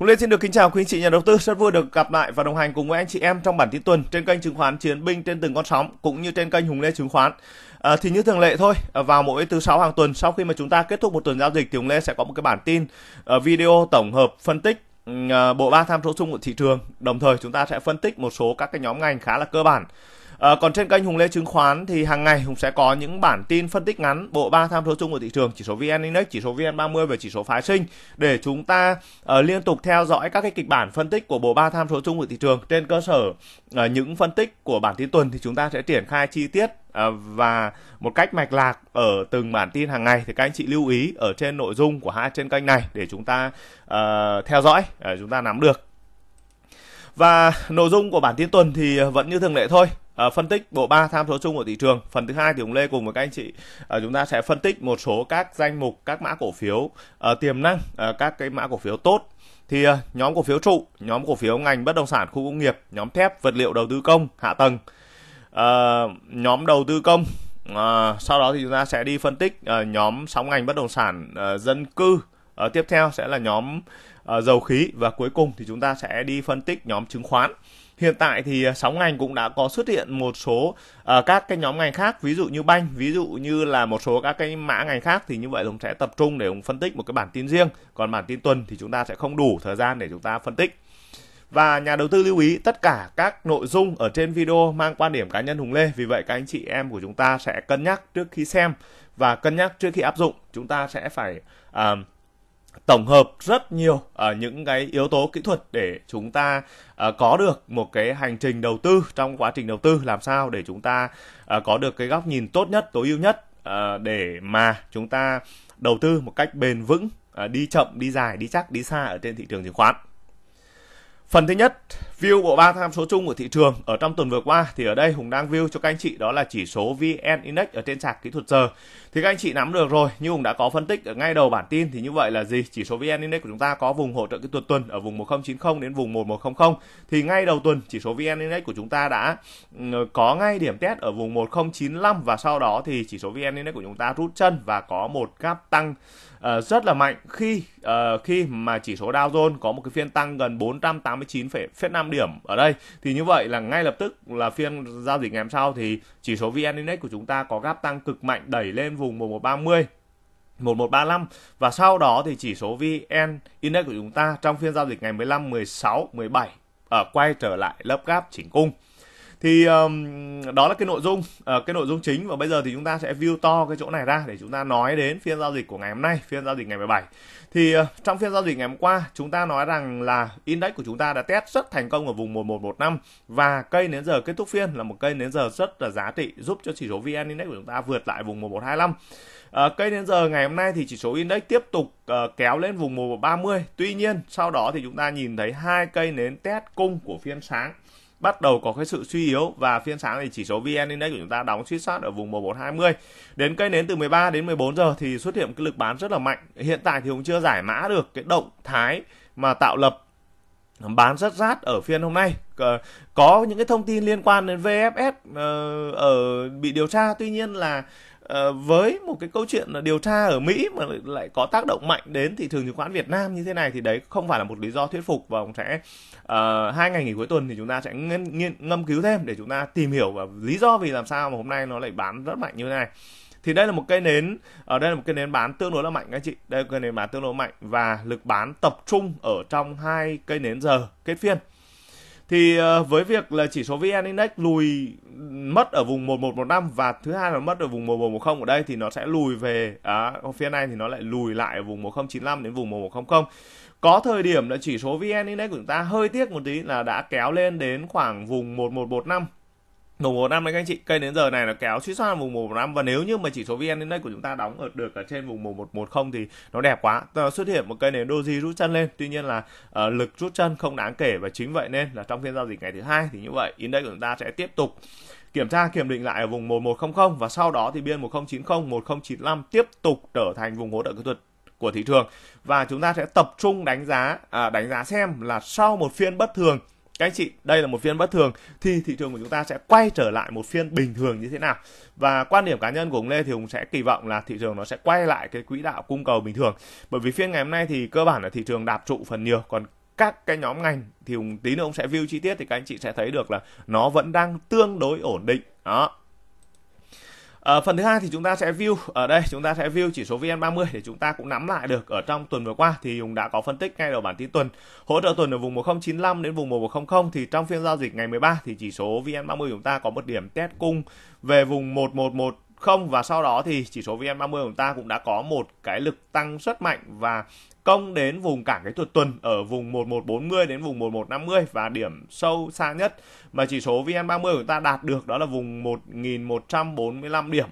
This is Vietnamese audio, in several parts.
Cũng lên xin được kính chào quý anh chị nhà đầu tư rất vui được gặp lại và đồng hành cùng với anh chị em trong bản tin tuần trên kênh chứng khoán Chiến binh trên từng con sóng cũng như trên kênh Hùng Lê chứng khoán. À, thì như thường lệ thôi, à, vào mỗi thứ sáu hàng tuần sau khi mà chúng ta kết thúc một tuần giao dịch thì Hùng Lê sẽ có một cái bản tin à, video tổng hợp phân tích ừ, à, bộ ba tham số chung của thị trường. Đồng thời chúng ta sẽ phân tích một số các cái nhóm ngành khá là cơ bản À, còn trên kênh Hùng Lê Chứng khoán thì hàng ngày Hùng sẽ có những bản tin phân tích ngắn bộ ba tham số chung của thị trường, chỉ số VN Index, chỉ số VN30 và chỉ số phái sinh để chúng ta uh, liên tục theo dõi các cái kịch bản phân tích của bộ ba tham số chung của thị trường trên cơ sở uh, những phân tích của bản tin tuần thì chúng ta sẽ triển khai chi tiết và một cách mạch lạc ở từng bản tin hàng ngày thì các anh chị lưu ý ở trên nội dung của hai trên kênh này để chúng ta uh, theo dõi uh, chúng ta nắm được và nội dung của bản tin tuần thì vẫn như thường lệ thôi Ờ, phân tích bộ ba tham số chung của thị trường. Phần thứ hai thì ông Lê cùng với các anh chị uh, chúng ta sẽ phân tích một số các danh mục các mã cổ phiếu uh, tiềm năng, uh, các cái mã cổ phiếu tốt thì nhóm cổ phiếu trụ, nhóm cổ phiếu ngành bất động sản khu công nghiệp, nhóm thép, vật liệu đầu tư công, hạ tầng, uh, nhóm đầu tư công. Uh, sau đó thì chúng ta sẽ đi phân tích uh, nhóm sóng ngành bất động sản uh, dân cư. Uh, tiếp theo sẽ là nhóm uh, dầu khí và cuối cùng thì chúng ta sẽ đi phân tích nhóm chứng khoán hiện tại thì à, sóng ngành cũng đã có xuất hiện một số uh, các cái nhóm ngành khác ví dụ như banh ví dụ như là một số các cái mã ngành khác thì như vậy ông sẽ tập trung để ông phân tích một cái bản tin riêng còn bản tin tuần thì chúng ta sẽ không đủ thời gian để chúng ta phân tích và nhà đầu tư lưu ý tất cả các nội dung ở trên video mang quan điểm cá nhân Hùng Lê. Vì vậy các anh chị em của chúng ta sẽ cân nhắc trước khi xem và cân nhắc trước khi áp dụng. Chúng ta sẽ phải uh, tổng hợp rất nhiều ở à, những cái yếu tố kỹ thuật để chúng ta uh, có được một cái hành trình đầu tư trong quá trình đầu tư làm sao để chúng ta uh, có được cái góc nhìn tốt nhất tối ưu nhất uh, để mà chúng ta đầu tư một cách bền vững uh, đi chậm đi dài đi chắc đi xa ở trên thị trường chứng khoán Phần thứ nhất, view bộ ba tham số chung của thị trường ở trong tuần vừa qua thì ở đây Hùng đang view cho các anh chị đó là chỉ số VN Index ở trên sạc kỹ thuật giờ. Thì các anh chị nắm được rồi, như Hùng đã có phân tích ở ngay đầu bản tin thì như vậy là gì? Chỉ số VN Index của chúng ta có vùng hỗ trợ kỹ thuật tuần ở vùng 1090 đến vùng 1100. Thì ngay đầu tuần chỉ số VN Index của chúng ta đã ừ, có ngay điểm test ở vùng 1095 và sau đó thì chỉ số VN Index của chúng ta rút chân và có một gap tăng Ờ, rất là mạnh khi uh, khi mà chỉ số Dow Jones có một cái phiên tăng gần 489,5 điểm ở đây thì như vậy là ngay lập tức là phiên giao dịch ngày hôm sau thì chỉ số VN Index của chúng ta có gáp tăng cực mạnh đẩy lên vùng 1130 1135 và sau đó thì chỉ số VN Index của chúng ta trong phiên giao dịch ngày 15, 16, 17 ở uh, quay trở lại lớp gáp chỉnh cung thì um, đó là cái nội dung uh, cái nội dung chính và bây giờ thì chúng ta sẽ view to cái chỗ này ra để chúng ta nói đến phiên giao dịch của ngày hôm nay phiên giao dịch ngày 17 thì uh, trong phiên giao dịch ngày hôm qua chúng ta nói rằng là index của chúng ta đã test rất thành công ở vùng 1115 và cây nến giờ kết thúc phiên là một cây nến giờ rất là giá trị giúp cho chỉ số VN Index của chúng ta vượt lại vùng 1125 À, ờ, cây đến giờ ngày hôm nay thì chỉ số index tiếp tục uh, kéo lên vùng 1130. Tuy nhiên, sau đó thì chúng ta nhìn thấy hai cây nến test cung của phiên sáng bắt đầu có cái sự suy yếu và phiên sáng thì chỉ số VN Index của chúng ta đóng suy sát ở vùng 1420. Đến cây nến từ 13 đến 14 giờ thì xuất hiện cái lực bán rất là mạnh. Hiện tại thì cũng chưa giải mã được cái động thái mà tạo lập bán rất rát ở phiên hôm nay có những cái thông tin liên quan đến VFS ờ, ở bị điều tra tuy nhiên là Ờ, với một cái câu chuyện điều tra ở Mỹ mà lại có tác động mạnh đến thị trường chứng khoán Việt Nam như thế này thì đấy không phải là một lý do thuyết phục và ông sẽ uh, hai ngày nghỉ cuối tuần thì chúng ta sẽ nghiên, nghiên, ngâm cứu thêm để chúng ta tìm hiểu và lý do vì làm sao mà hôm nay nó lại bán rất mạnh như thế này thì đây là một cây nến ở ờ, đây là một cây nến bán tương đối là mạnh các chị đây là cây nến bán tương đối mạnh và lực bán tập trung ở trong hai cây nến giờ kết phiên thì ờ, với việc là chỉ số VN Index lùi mất ở vùng 1115 và thứ hai là mất ở vùng 1110 ở đây thì nó sẽ lùi về à, phía này thì nó lại lùi lại ở vùng 1095 đến vùng 1100 có thời điểm là chỉ số VN Index của chúng ta hơi tiếc một tí là đã kéo lên đến khoảng vùng 1115 mùng 1 năm đấy các anh chị cây đến giờ này nó kéo suy soát là vùng 1 năm và nếu như mà chỉ số vn đến đây của chúng ta đóng ở được ở trên vùng 1110 thì nó đẹp quá nó xuất hiện một cây nến doji rút chân lên tuy nhiên là uh, lực rút chân không đáng kể và chính vậy nên là trong phiên giao dịch ngày thứ hai thì như vậy index của chúng ta sẽ tiếp tục kiểm tra kiểm định lại ở vùng 1100 và sau đó thì biên 1090 1095 tiếp tục trở thành vùng hỗ trợ kỹ thuật của thị trường và chúng ta sẽ tập trung đánh giá à, đánh giá xem là sau một phiên bất thường các anh chị đây là một phiên bất thường thì thị trường của chúng ta sẽ quay trở lại một phiên bình thường như thế nào và quan điểm cá nhân của ông Lê thì ông sẽ kỳ vọng là thị trường nó sẽ quay lại cái quỹ đạo cung cầu bình thường bởi vì phiên ngày hôm nay thì cơ bản là thị trường đạp trụ phần nhiều còn các cái nhóm ngành thì tí nữa ông sẽ view chi tiết thì các anh chị sẽ thấy được là nó vẫn đang tương đối ổn định đó À, phần thứ hai thì chúng ta sẽ view ở đây chúng ta sẽ view chỉ số VN30 để chúng ta cũng nắm lại được ở trong tuần vừa qua thì Hùng đã có phân tích ngay đầu bản tin tuần. Hỗ trợ tuần ở vùng 1095 đến vùng 1100 thì trong phiên giao dịch ngày 13 thì chỉ số VN30 chúng ta có một điểm test cung về vùng 111 không và sau đó thì chỉ số VN30 của ta cũng đã có một cái lực tăng rất mạnh và công đến vùng cản cái tuột tuần ở vùng 1140 đến vùng 1150 và điểm sâu xa nhất mà chỉ số VN30 của ta đạt được đó là vùng 1145 điểm.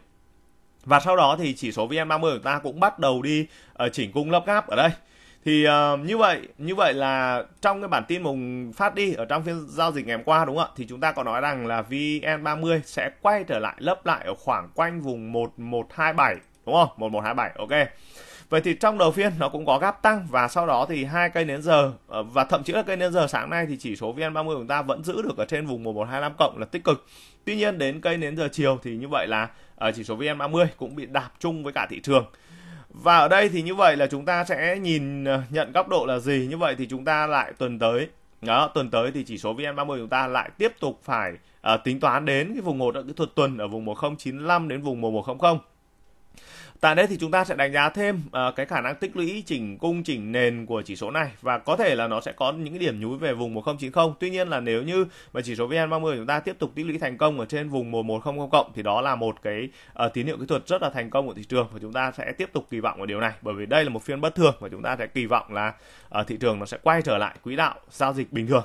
Và sau đó thì chỉ số VN30 của ta cũng bắt đầu đi ở ờ, chỉnh cung lấp gáp ở đây thì uh, như vậy như vậy là trong cái bản tin mùng phát đi ở trong phiên giao dịch ngày hôm qua đúng không ạ thì chúng ta có nói rằng là VN30 sẽ quay trở lại lấp lại ở khoảng quanh vùng 1127 đúng không 1127 ok Vậy thì trong đầu phiên nó cũng có gáp tăng và sau đó thì hai cây nến giờ ờ, và thậm chí là cây nến giờ sáng nay thì chỉ số VN30 của chúng ta vẫn giữ được ở trên vùng 1125 cộng là tích cực. Tuy nhiên đến cây nến giờ chiều thì như vậy là ờ, chỉ số VN30 cũng bị đạp chung với cả thị trường. Và ở đây thì như vậy là chúng ta sẽ nhìn ờ, nhận góc độ là gì? Như vậy thì chúng ta lại tuần tới đó, tuần tới thì chỉ số VN30 chúng ta lại tiếp tục phải uh, tính toán đến cái vùng hỗ cái thuật tuần ở vùng 1095 đến vùng 1100. Tại đây thì chúng ta sẽ đánh giá thêm ờ, cái khả năng tích lũy chỉnh cung chỉnh nền của chỉ số này và có thể là nó sẽ có những cái điểm nhúi về vùng 1090. Tuy nhiên là nếu như mà chỉ số VN30 chúng ta tiếp tục tích lũy thành công ở trên vùng 1100 cộng thì đó là một cái uh, tín hiệu kỹ thuật rất là thành công của thị trường và chúng ta sẽ tiếp tục kỳ vọng vào điều này bởi vì đây là một phiên bất thường và chúng ta sẽ kỳ vọng là uh, thị trường nó sẽ quay trở lại quỹ đạo giao dịch bình thường.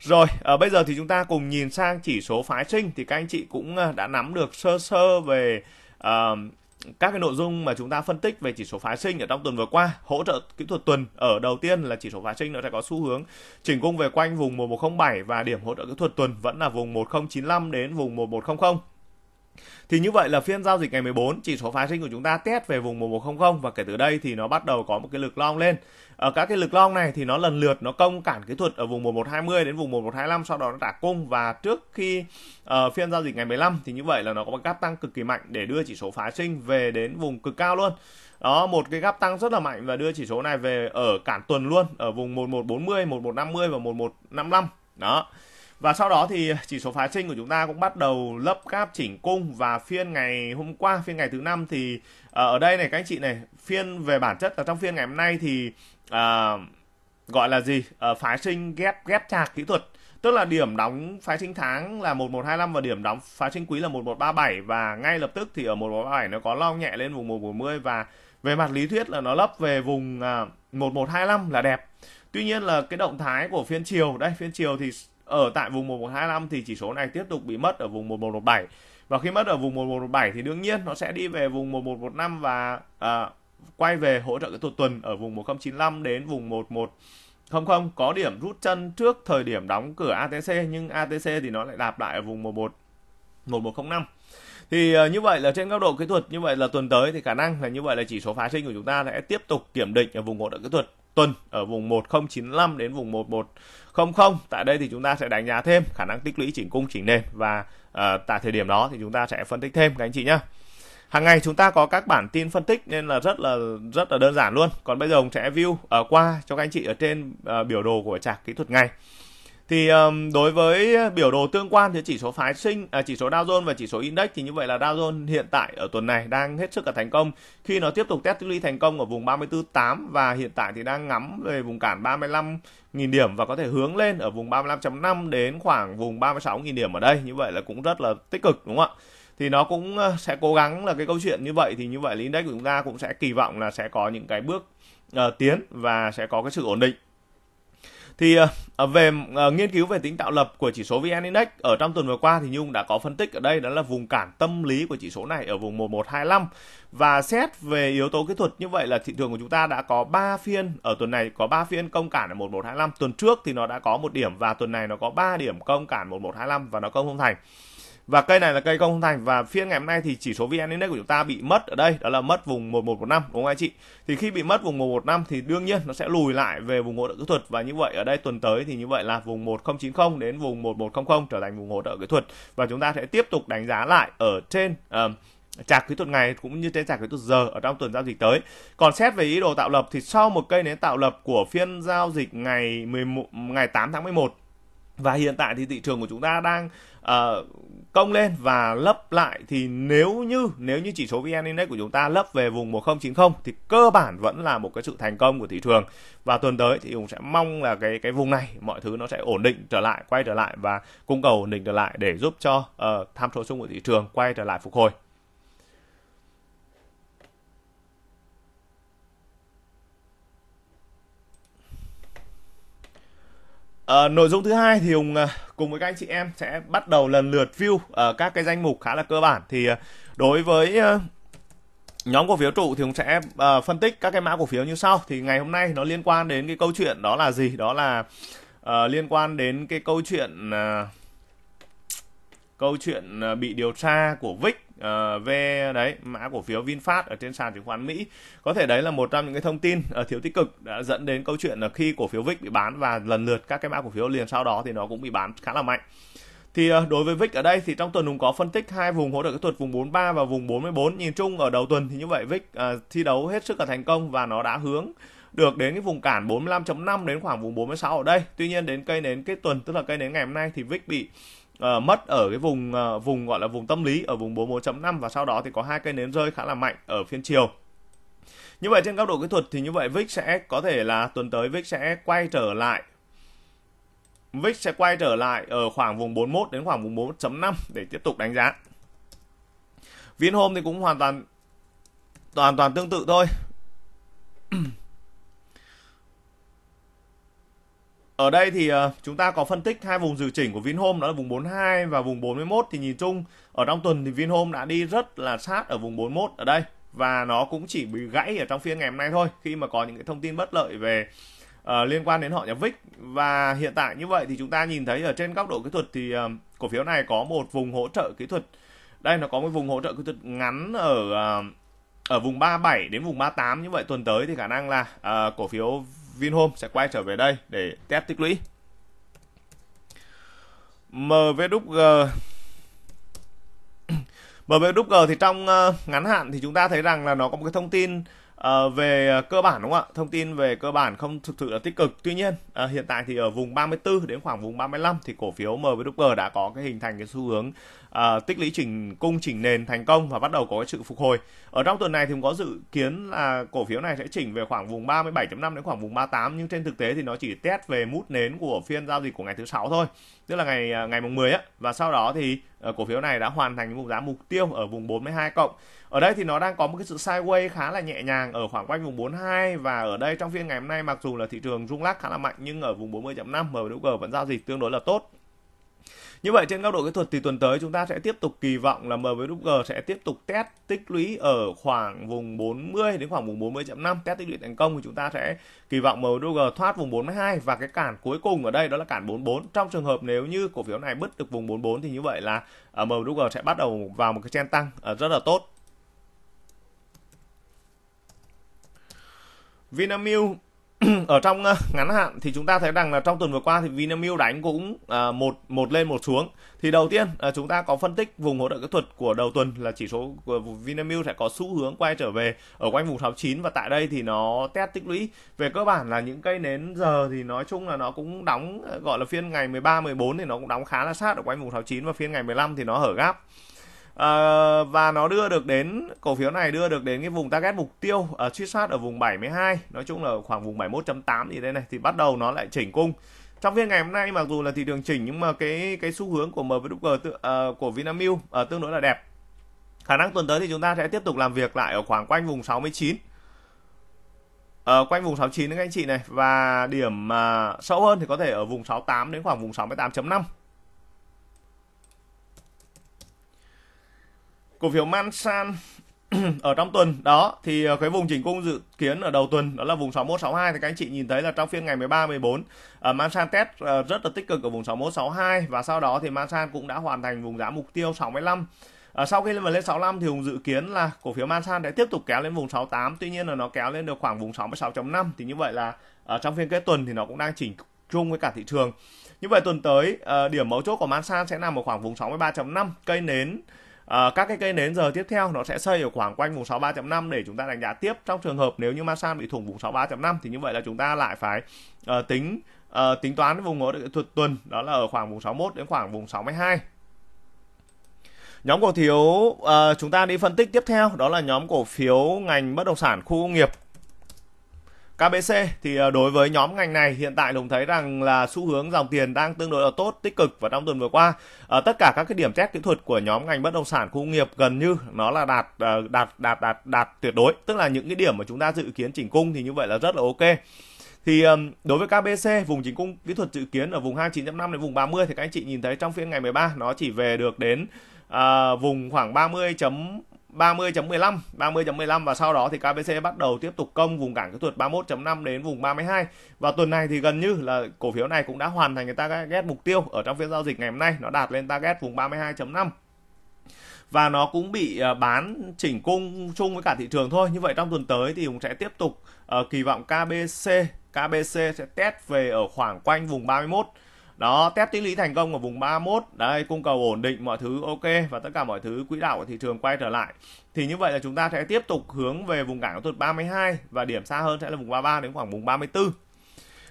Rồi, à, bây giờ thì chúng ta cùng nhìn sang chỉ số phái sinh thì các anh chị cũng đã nắm được sơ sơ về uh, các cái nội dung mà chúng ta phân tích về chỉ số phái sinh ở trong tuần vừa qua hỗ trợ kỹ thuật tuần ở đầu tiên là chỉ số phái sinh nó sẽ có xu hướng chỉnh cung về quanh vùng 1107 và điểm hỗ trợ kỹ thuật tuần vẫn là vùng 1095 đến vùng 1100 thì như vậy là phiên giao dịch ngày 14 chỉ số phái sinh của chúng ta test về vùng 1100 và kể từ đây thì nó bắt đầu có một cái lực long lên. Ở ờ, các cái lực long này thì nó lần lượt nó công cản kỹ thuật ở vùng 1120 đến vùng 1125 sau đó nó trả cung và trước khi uh, phiên giao dịch ngày 15 thì như vậy là nó có một gap tăng cực kỳ mạnh để đưa chỉ số phái sinh về đến vùng cực cao luôn. Đó, một cái gap tăng rất là mạnh và đưa chỉ số này về ở cản tuần luôn ở vùng 1140, 1150 và 1155. Đó. Và sau đó thì chỉ số phá sinh của chúng ta cũng bắt đầu lấp gáp chỉnh cung và phiên ngày hôm qua, phiên ngày thứ năm thì ờ, ở đây này các anh chị này, phiên về bản chất là trong phiên ngày hôm nay thì à, gọi là gì? À, ờ, phá sinh ghép ghép chạc kỹ thuật tức là điểm đóng phái sinh tháng là 1125 và điểm đóng phái sinh quý là 1137 và ngay lập tức thì ở 1137 nó có long nhẹ lên vùng 140 và về mặt lý thuyết là nó lấp về vùng 1125 là đẹp. Tuy nhiên là cái động thái của phiên chiều, đây phiên chiều thì ở tại vùng 1125 thì chỉ số này tiếp tục bị mất ở vùng 1117 và khi mất ở vùng 1117 thì đương nhiên nó sẽ đi về vùng 1115 và à, quay về hỗ trợ cái tuần tuần ở vùng 1095 đến vùng 1100 có điểm rút chân trước thời điểm đóng cửa ATC nhưng ATC thì nó lại đạp lại ở vùng 11 1105 thì ờ, như vậy là trên góc độ kỹ thuật như vậy là tuần tới thì khả năng là như vậy là chỉ số phái sinh của chúng ta sẽ tiếp tục kiểm định ở vùng hỗ trợ kỹ thuật tuần ở vùng 1095 đến vùng 1100 tại đây thì chúng ta sẽ đánh giá thêm khả năng tích lũy chỉnh cung chỉnh nền và uh, tại thời điểm đó thì chúng ta sẽ phân tích thêm các anh chị nhé hàng ngày chúng ta có các bản tin phân tích nên là rất là rất là đơn giản luôn còn bây giờ mình sẽ view ở ờ, uh, qua cho các anh chị ở trên uh, biểu đồ của trạc kỹ thuật ngày thì um, đối với biểu đồ tương quan thì chỉ số phái sinh à, chỉ số Dow Jones và chỉ số Index thì như vậy là Dow Jones hiện tại ở tuần này đang hết sức là thành công khi nó tiếp tục test ly thành công ở vùng 34.8 và hiện tại thì đang ngắm về vùng cản 35.000 điểm và có thể hướng lên ở vùng 35.5 đến khoảng vùng 36.000 điểm ở đây như vậy là cũng rất là tích cực đúng không ạ thì nó cũng ờ, sẽ cố gắng là cái câu chuyện như vậy thì như vậy là index của chúng ta cũng sẽ kỳ vọng là sẽ có những cái bước uh, tiến và sẽ có cái sự ổn định thì ờ, à, về ờ, nghiên cứu về tính tạo lập của chỉ số VN Index ở trong tuần vừa qua thì Nhung đã có phân tích ở đây đó là vùng cản tâm lý của chỉ số này ở vùng 1125 và xét về yếu tố kỹ thuật như vậy là thị trường của chúng ta đã có 3 phiên ở tuần này có 3 phiên công cản ở 1125 tuần trước thì nó đã có một điểm và tuần này nó có 3 điểm công cản 1125 và nó công không thành và cây này là cây công thành và phiên ngày hôm nay thì chỉ số vn index của chúng ta bị mất ở đây đó là mất vùng 1115 đúng không anh chị thì khi bị mất vùng 1115 thì đương nhiên nó sẽ lùi lại về vùng hỗ trợ kỹ thuật và như vậy ở đây tuần tới thì như vậy là vùng 1090 đến vùng 1100 trở thành vùng hỗ trợ kỹ thuật và chúng ta sẽ tiếp tục đánh giá lại ở trên uh, ờ, chạc kỹ thuật ngày cũng như trên chạc kỹ thuật giờ ở trong tuần giao dịch tới. Còn xét về ý đồ tạo lập thì sau một cây nến tạo lập của phiên giao dịch ngày 11 ngày 8 tháng 11 và hiện tại thì thị trường của chúng ta đang uh, ờ, công lên và lấp lại thì nếu như nếu như chỉ số VN Index của chúng ta lấp về vùng 1090 thì cơ bản vẫn là một cái sự thành công của thị trường và tuần tới thì cũng sẽ mong là cái cái vùng này mọi thứ nó sẽ ổn định trở lại quay trở lại và cung cầu ổn định trở lại để giúp cho uh, tham số chung của thị trường quay trở lại phục hồi À, nội dung thứ hai thì Hùng à, cùng với các anh chị em sẽ bắt đầu lần lượt view ở ờ, các cái danh mục khá là cơ bản thì ờ, đối với nhóm cổ phiếu trụ thì Hùng sẽ phân tích các cái mã cổ phiếu như sau thì ngày hôm nay nó liên quan đến cái câu chuyện đó là gì đó là uh, liên quan đến cái câu chuyện uh, câu chuyện bị điều tra của Vic uh, ờ, về đấy mã cổ phiếu VinFast ở trên sàn chứng khoán Mỹ có thể đấy là một trong những cái thông tin uh, thiếu tích cực đã dẫn đến câu chuyện là khi cổ phiếu VIX bị bán và lần lượt các cái mã cổ phiếu liền sau đó thì nó cũng bị bán khá là mạnh thì ờ, đối với VIX ở đây thì trong tuần cũng có phân tích hai vùng hỗ trợ kỹ thuật vùng 43 và vùng 44 nhìn chung ở đầu tuần thì như vậy VIX à, thi đấu hết sức là thành công và nó đã hướng được đến cái vùng cản 45.5 đến khoảng vùng 46 ở đây. Tuy nhiên đến cây nến kết tuần tức là cây nến ngày hôm nay thì VIX bị uh, mất ở cái vùng uh, vùng gọi là vùng tâm lý ở vùng 41.5 và sau đó thì có hai cây nến rơi khá là mạnh ở phiên chiều như vậy trên góc độ kỹ thuật thì như vậy VIX sẽ có thể là tuần tới VIX sẽ quay trở lại VIX sẽ quay trở lại ở khoảng vùng 41 đến khoảng vùng 41.5 để tiếp tục đánh giá. Vinhome thì cũng hoàn toàn toàn toàn tương tự thôi. Ở đây thì ờ, chúng ta có phân tích hai vùng dự chỉnh của Vinhome đó là vùng 42 và vùng 41 thì nhìn chung ở trong tuần thì Vinhome đã đi rất là sát ở vùng 41 ở đây và nó cũng chỉ bị gãy ở trong phiên ngày hôm nay thôi khi mà có những cái thông tin bất lợi về uh, liên quan đến họ nhà VIX và hiện tại như vậy thì chúng ta nhìn thấy ở trên góc độ kỹ thuật thì uh, cổ phiếu này có một vùng hỗ trợ kỹ thuật đây nó có một vùng hỗ trợ kỹ thuật ngắn ở uh, ở vùng 37 đến vùng 38 như vậy tuần tới thì khả năng là uh, cổ phiếu Vinhome sẽ quay trở về đây để test tích lũy. MVDG MVDG thì trong ờ, ngắn hạn thì chúng ta thấy rằng là nó có một cái thông tin ờ, về cơ bản đúng không ạ? Thông tin về cơ bản không thực sự là tích cực. Tuy nhiên ờ, hiện tại thì ở vùng 34 đến khoảng vùng 35 thì cổ phiếu MVDG đã có cái hình thành cái xu hướng à, tích lũy chỉnh cung chỉnh nền thành công và bắt đầu có sự phục hồi. Ở trong tuần này thì cũng có dự kiến là cổ phiếu này sẽ chỉnh về khoảng vùng 37.5 đến khoảng vùng 38 nhưng trên thực tế thì nó chỉ test về mút nến của phiên giao dịch của ngày thứ sáu thôi, tức là ngày à, ngày mùng 10 á và sau đó thì à, cổ phiếu này đã hoàn thành vùng giá mục tiêu ở vùng 42 cộng. Ở đây thì nó đang có một cái sự sideways khá là nhẹ nhàng ở khoảng quanh vùng 42 và ở đây trong phiên ngày hôm nay mặc dù là thị trường rung lắc khá là mạnh nhưng ở vùng 40.5 MWG vẫn giao dịch tương đối là tốt như vậy trên góc độ kỹ thuật thì tuần tới chúng ta sẽ tiếp tục kỳ vọng là MWG sẽ tiếp tục test tích lũy ở khoảng vùng 40 đến khoảng vùng 40.5 test tích lũy thành công thì chúng ta sẽ kỳ vọng MWG thoát vùng 42 và cái cản cuối cùng ở đây đó là cản 44. Trong trường hợp nếu như cổ phiếu này bứt được vùng 44 thì như vậy là ờ, MWG sẽ bắt đầu vào một cái trend tăng ờ, rất là tốt. Vinamilk ở trong ờ, ngắn hạn thì chúng ta thấy rằng là trong tuần vừa qua thì Vinamilk đánh cũng à, một một lên một xuống. Thì đầu tiên à, chúng ta có phân tích vùng hỗ trợ kỹ thuật của đầu tuần là chỉ số của Vinamilk sẽ có xu hướng quay trở về ở quanh vùng 69 và tại đây thì nó test tích lũy. Về cơ bản là những cây nến giờ thì nói chung là nó cũng đóng gọi là phiên ngày 13 14 thì nó cũng đóng khá là sát ở quanh vùng 69 và phiên ngày 15 thì nó hở gap. À, và nó đưa được đến cổ phiếu này đưa được đến cái vùng target mục tiêu ở uh, sát ở vùng 72 nói chung là khoảng vùng 71.8 gì đây này thì bắt đầu nó lại chỉnh cung trong phiên ngày hôm nay mặc dù là thị trường chỉnh nhưng mà cái cái xu hướng của MWG tự, uh, của Vinamilk ở ờ, uh, tương đối là đẹp khả năng tuần tới thì chúng ta sẽ tiếp tục làm việc lại ở khoảng quanh vùng 69 ở quanh vùng 69 các anh chị này và điểm uh, sâu hơn thì có thể ở vùng 68 đến khoảng vùng 68.5 cổ phiếu Mansan ở trong tuần đó thì ờ, cái vùng chỉnh cung dự kiến ở đầu tuần đó là vùng 6162 thì các anh chị nhìn thấy là trong phiên ngày 13 14 uh, Mansan test uh, rất là tích cực ở vùng 6162 và sau đó thì Mansan cũng đã hoàn thành vùng giá mục tiêu 65 À, ờ, sau khi lên lên 65 thì vùng dự kiến là cổ phiếu Mansan sẽ tiếp tục kéo lên vùng 68, tuy nhiên là nó kéo lên được khoảng vùng 66.5 thì như vậy là ở trong phiên kết tuần thì nó cũng đang chỉnh chung với cả thị trường. Như vậy tuần tới điểm mấu chốt của Mansan sẽ nằm ở khoảng vùng 63.5, cây nến À, các cái cây nến giờ tiếp theo nó sẽ xây ở khoảng quanh vùng 63.5 để chúng ta đánh giá tiếp trong trường hợp nếu như Masan bị thủng vùng 63.5 thì như vậy là chúng ta lại phải uh, tính uh, tính toán vùng hỗ trợ thuật tuần đó là ở khoảng vùng 61 đến khoảng vùng 62 nhóm cổ phiếu uh, chúng ta đi phân tích tiếp theo đó là nhóm cổ phiếu ngành bất động sản khu công nghiệp KBC thì ờ, đối với nhóm ngành này hiện tại đồng thấy rằng là xu hướng dòng tiền đang tương đối là tốt, tích cực và trong tuần vừa qua ở ờ, tất cả các cái điểm test kỹ thuật của nhóm ngành bất động sản khu nghiệp gần như nó là đạt ờ, đạt đạt đạt đạt tuyệt đối, tức là những cái điểm mà chúng ta dự kiến chỉnh cung thì như vậy là rất là ok thì đối với KBC vùng chỉnh cung kỹ thuật dự kiến ở vùng 29.5 đến vùng 30 thì các anh chị nhìn thấy trong phiên ngày 13 nó chỉ về được đến à, vùng khoảng 30. 30.15, 30.15 và sau đó thì KBC bắt đầu tiếp tục công vùng cản kỹ thuật 31.5 đến vùng 32 và tuần này thì gần như là cổ phiếu này cũng đã hoàn thành người ta ghét mục tiêu ở trong phiên giao dịch ngày hôm nay nó đạt lên target vùng 32.5 và nó cũng bị ờ, bán chỉnh cung chung với cả thị trường thôi như vậy trong tuần tới thì cũng sẽ tiếp tục uh, kỳ vọng KBC KBC sẽ test về ở khoảng quanh vùng 31 đó test tích lũy thành công ở vùng 31 đây cung cầu ổn định mọi thứ ok và tất cả mọi thứ quỹ đạo của thị trường quay trở lại thì như vậy là chúng ta sẽ tiếp tục hướng về vùng cản tuột 32 và điểm xa hơn sẽ là vùng 33 đến khoảng vùng 34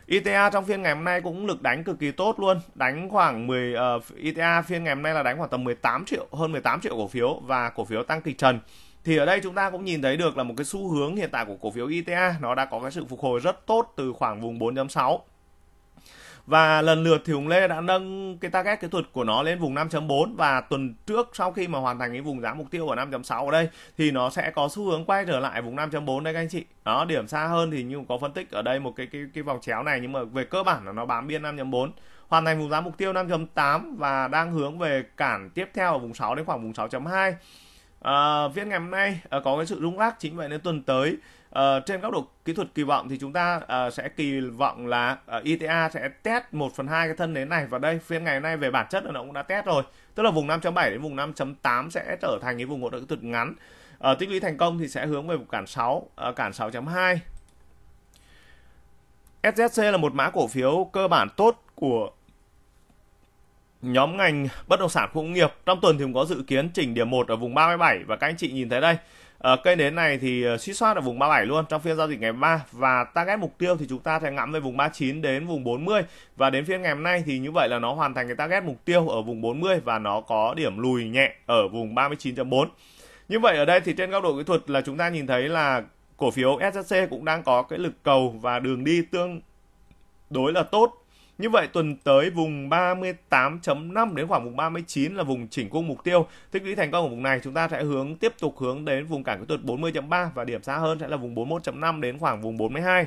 ITA e trong phiên ngày hôm nay cũng lực đánh cực kỳ tốt luôn, đánh khoảng 10 uh, ITA phiên ngày hôm nay là đánh khoảng tầm 18 triệu, hơn 18 triệu cổ phiếu và cổ phiếu tăng kịch trần. Thì ở đây chúng ta cũng nhìn thấy được là một cái xu hướng hiện tại của cổ phiếu ITA e nó đã có cái sự phục hồi rất tốt từ khoảng vùng 4.6 và lần lượt thì Hùng Lê đã nâng cái target kỹ thuật của nó lên vùng 5.4 và tuần trước sau khi mà hoàn thành cái vùng giá mục tiêu ở 5.6 ở đây thì nó sẽ có xu hướng quay trở lại vùng 5.4 đây các anh chị đó điểm xa hơn thì như có phân tích ở đây một cái cái cái vòng chéo này nhưng mà về cơ bản là nó bám biên 5.4 hoàn thành vùng giá mục tiêu 5.8 và đang hướng về cản tiếp theo ở vùng 6 đến khoảng vùng 6.2 à, viết ngày hôm nay à, có cái sự rung lắc chính vậy nên tuần tới Ờ, trên góc độ kỹ thuật kỳ vọng thì chúng ta uh, sẽ kỳ vọng là uh, ờ, ITA sẽ test 1 phần 2 cái thân nến này và đây phiên ngày hôm nay về bản chất là nó cũng đã test rồi tức là vùng 5.7 đến vùng 5.8 sẽ trở thành cái vùng hỗ trợ kỹ thuật ngắn uh, tích lũy thành công thì sẽ hướng về cản 6 uh, cản 6.2 SZC là một mã cổ phiếu cơ bản tốt của nhóm ngành bất động sản khu công nghiệp. Trong tuần thì cũng có dự kiến chỉnh điểm 1 ở vùng 37 và các anh chị nhìn thấy đây, cây ờ, nến này thì ờ, suy soát ở vùng 37 luôn trong phiên giao dịch ngày 3 và target mục tiêu thì chúng ta sẽ ngắm về vùng 39 đến vùng 40 và đến phiên ngày hôm nay thì như vậy là nó hoàn thành cái target mục tiêu ở vùng 40 và nó có điểm lùi nhẹ ở vùng 39.4. Như vậy ở đây thì trên góc độ kỹ thuật là chúng ta nhìn thấy là cổ phiếu SSC cũng đang có cái lực cầu và đường đi tương đối là tốt như vậy tuần tới vùng 38.5 đến khoảng vùng 39 là vùng chỉnh cung mục tiêu. Tích lũy thành công ở vùng này chúng ta sẽ hướng tiếp tục hướng đến vùng cản kỹ thuật 40.3 và điểm xa hơn sẽ là vùng 41.5 đến khoảng vùng 42.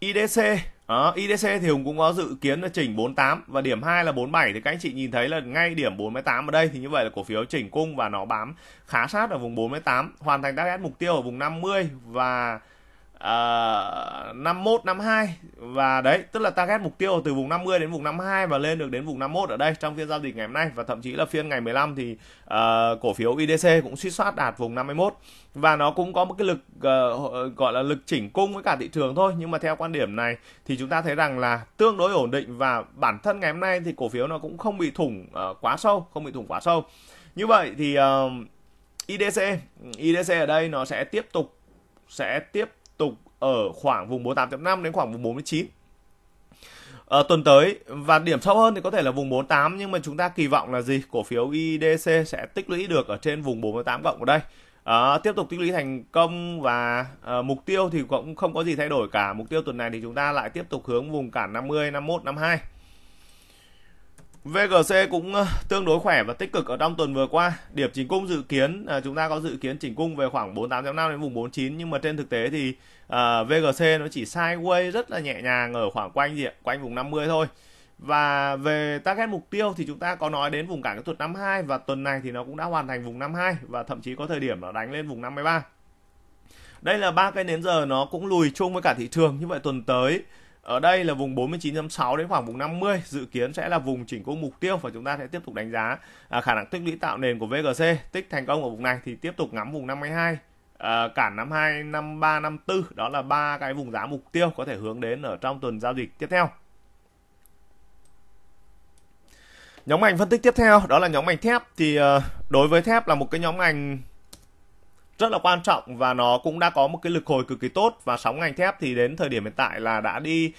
IDC đó, IDC thì Hùng cũng có dự kiến là chỉnh 48 và điểm 2 là 47 thì các anh chị nhìn thấy là ngay điểm 48 ở đây thì như vậy là cổ phiếu chỉnh cung và nó bám khá sát ở vùng 48, hoàn thành target mục tiêu ở vùng 50 và uh, 51 52 và đấy tức là target mục tiêu từ vùng 50 đến vùng 52 và lên được đến vùng 51 ở đây trong phiên giao dịch ngày hôm nay và thậm chí là phiên ngày 15 thì uh, cổ phiếu IDC cũng suy soát đạt vùng 51 và nó cũng có một cái lực uh, gọi là lực chỉnh cung với cả thị trường thôi nhưng mà theo quan điểm này thì chúng ta thấy rằng là tương đối ổn định và bản thân ngày hôm nay thì cổ phiếu nó cũng không bị thủng uh, quá sâu không bị thủng quá sâu như vậy thì uh, IDC IDC ở đây nó sẽ tiếp tục sẽ tiếp tục ở khoảng vùng 48.5 đến khoảng vùng 49 à, ờ, tuần tới và điểm sâu hơn thì có thể là vùng 48 nhưng mà chúng ta kỳ vọng là gì cổ phiếu IDC sẽ tích lũy được ở trên vùng 48 cộng ở đây à, tiếp tục tích lũy thành công và à, mục tiêu thì cũng không có gì thay đổi cả mục tiêu tuần này thì chúng ta lại tiếp tục hướng vùng cản 50 51 52 VGC cũng ờ, tương đối khỏe và tích cực ở trong tuần vừa qua. Điểm chỉnh cung dự kiến ờ, chúng ta có dự kiến chỉnh cung về khoảng 48.5 đến vùng 49 nhưng mà trên thực tế thì ờ, VGC nó chỉ sideways rất là nhẹ nhàng ở khoảng quanh diện quanh vùng 50 thôi. Và về target mục tiêu thì chúng ta có nói đến vùng cản kỹ thuật 52 và tuần này thì nó cũng đã hoàn thành vùng 52 và thậm chí có thời điểm nó đánh lên vùng 53. Đây là ba cây nến giờ nó cũng lùi chung với cả thị trường như vậy tuần tới ở đây là vùng 49.6 đến khoảng vùng 50 dự kiến sẽ là vùng chỉnh cung mục tiêu và chúng ta sẽ tiếp tục đánh giá à, khả năng tích lũy tạo nền của VGC tích thành công ở vùng này thì tiếp tục ngắm vùng 52 à, cản 52, 53, 54 đó là ba cái vùng giá mục tiêu có thể hướng đến ở trong tuần giao dịch tiếp theo. Nhóm ngành phân tích tiếp theo đó là nhóm ngành thép thì ờ, đối với thép là một cái nhóm ngành rất là quan trọng và nó cũng đã có một cái lực hồi cực kỳ tốt và sóng ngành thép thì đến thời điểm hiện tại là đã đi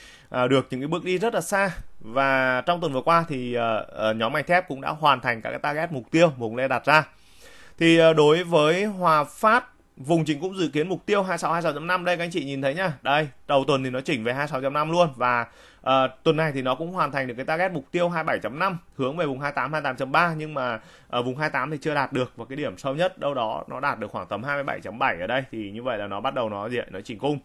uh, được những cái bước đi rất là xa và trong tuần vừa qua thì uh, nhóm ngành thép cũng đã hoàn thành các cái target mục tiêu vùng lên đặt ra thì đối với Hòa Phát Vùng chỉnh cũng dự kiến mục tiêu 26 26.5 đây các anh chị nhìn thấy nhá. Đây, đầu tuần thì nó chỉnh về 26.5 luôn và uh, tuần này thì nó cũng hoàn thành được cái target mục tiêu 27.5 hướng về vùng 28 28.3 nhưng mà ở ờ, uh, vùng 28 thì chưa đạt được và cái điểm sâu nhất đâu đó nó đạt được khoảng tầm 27.7 ở đây thì như vậy là nó bắt đầu nó gì nó chỉnh cung.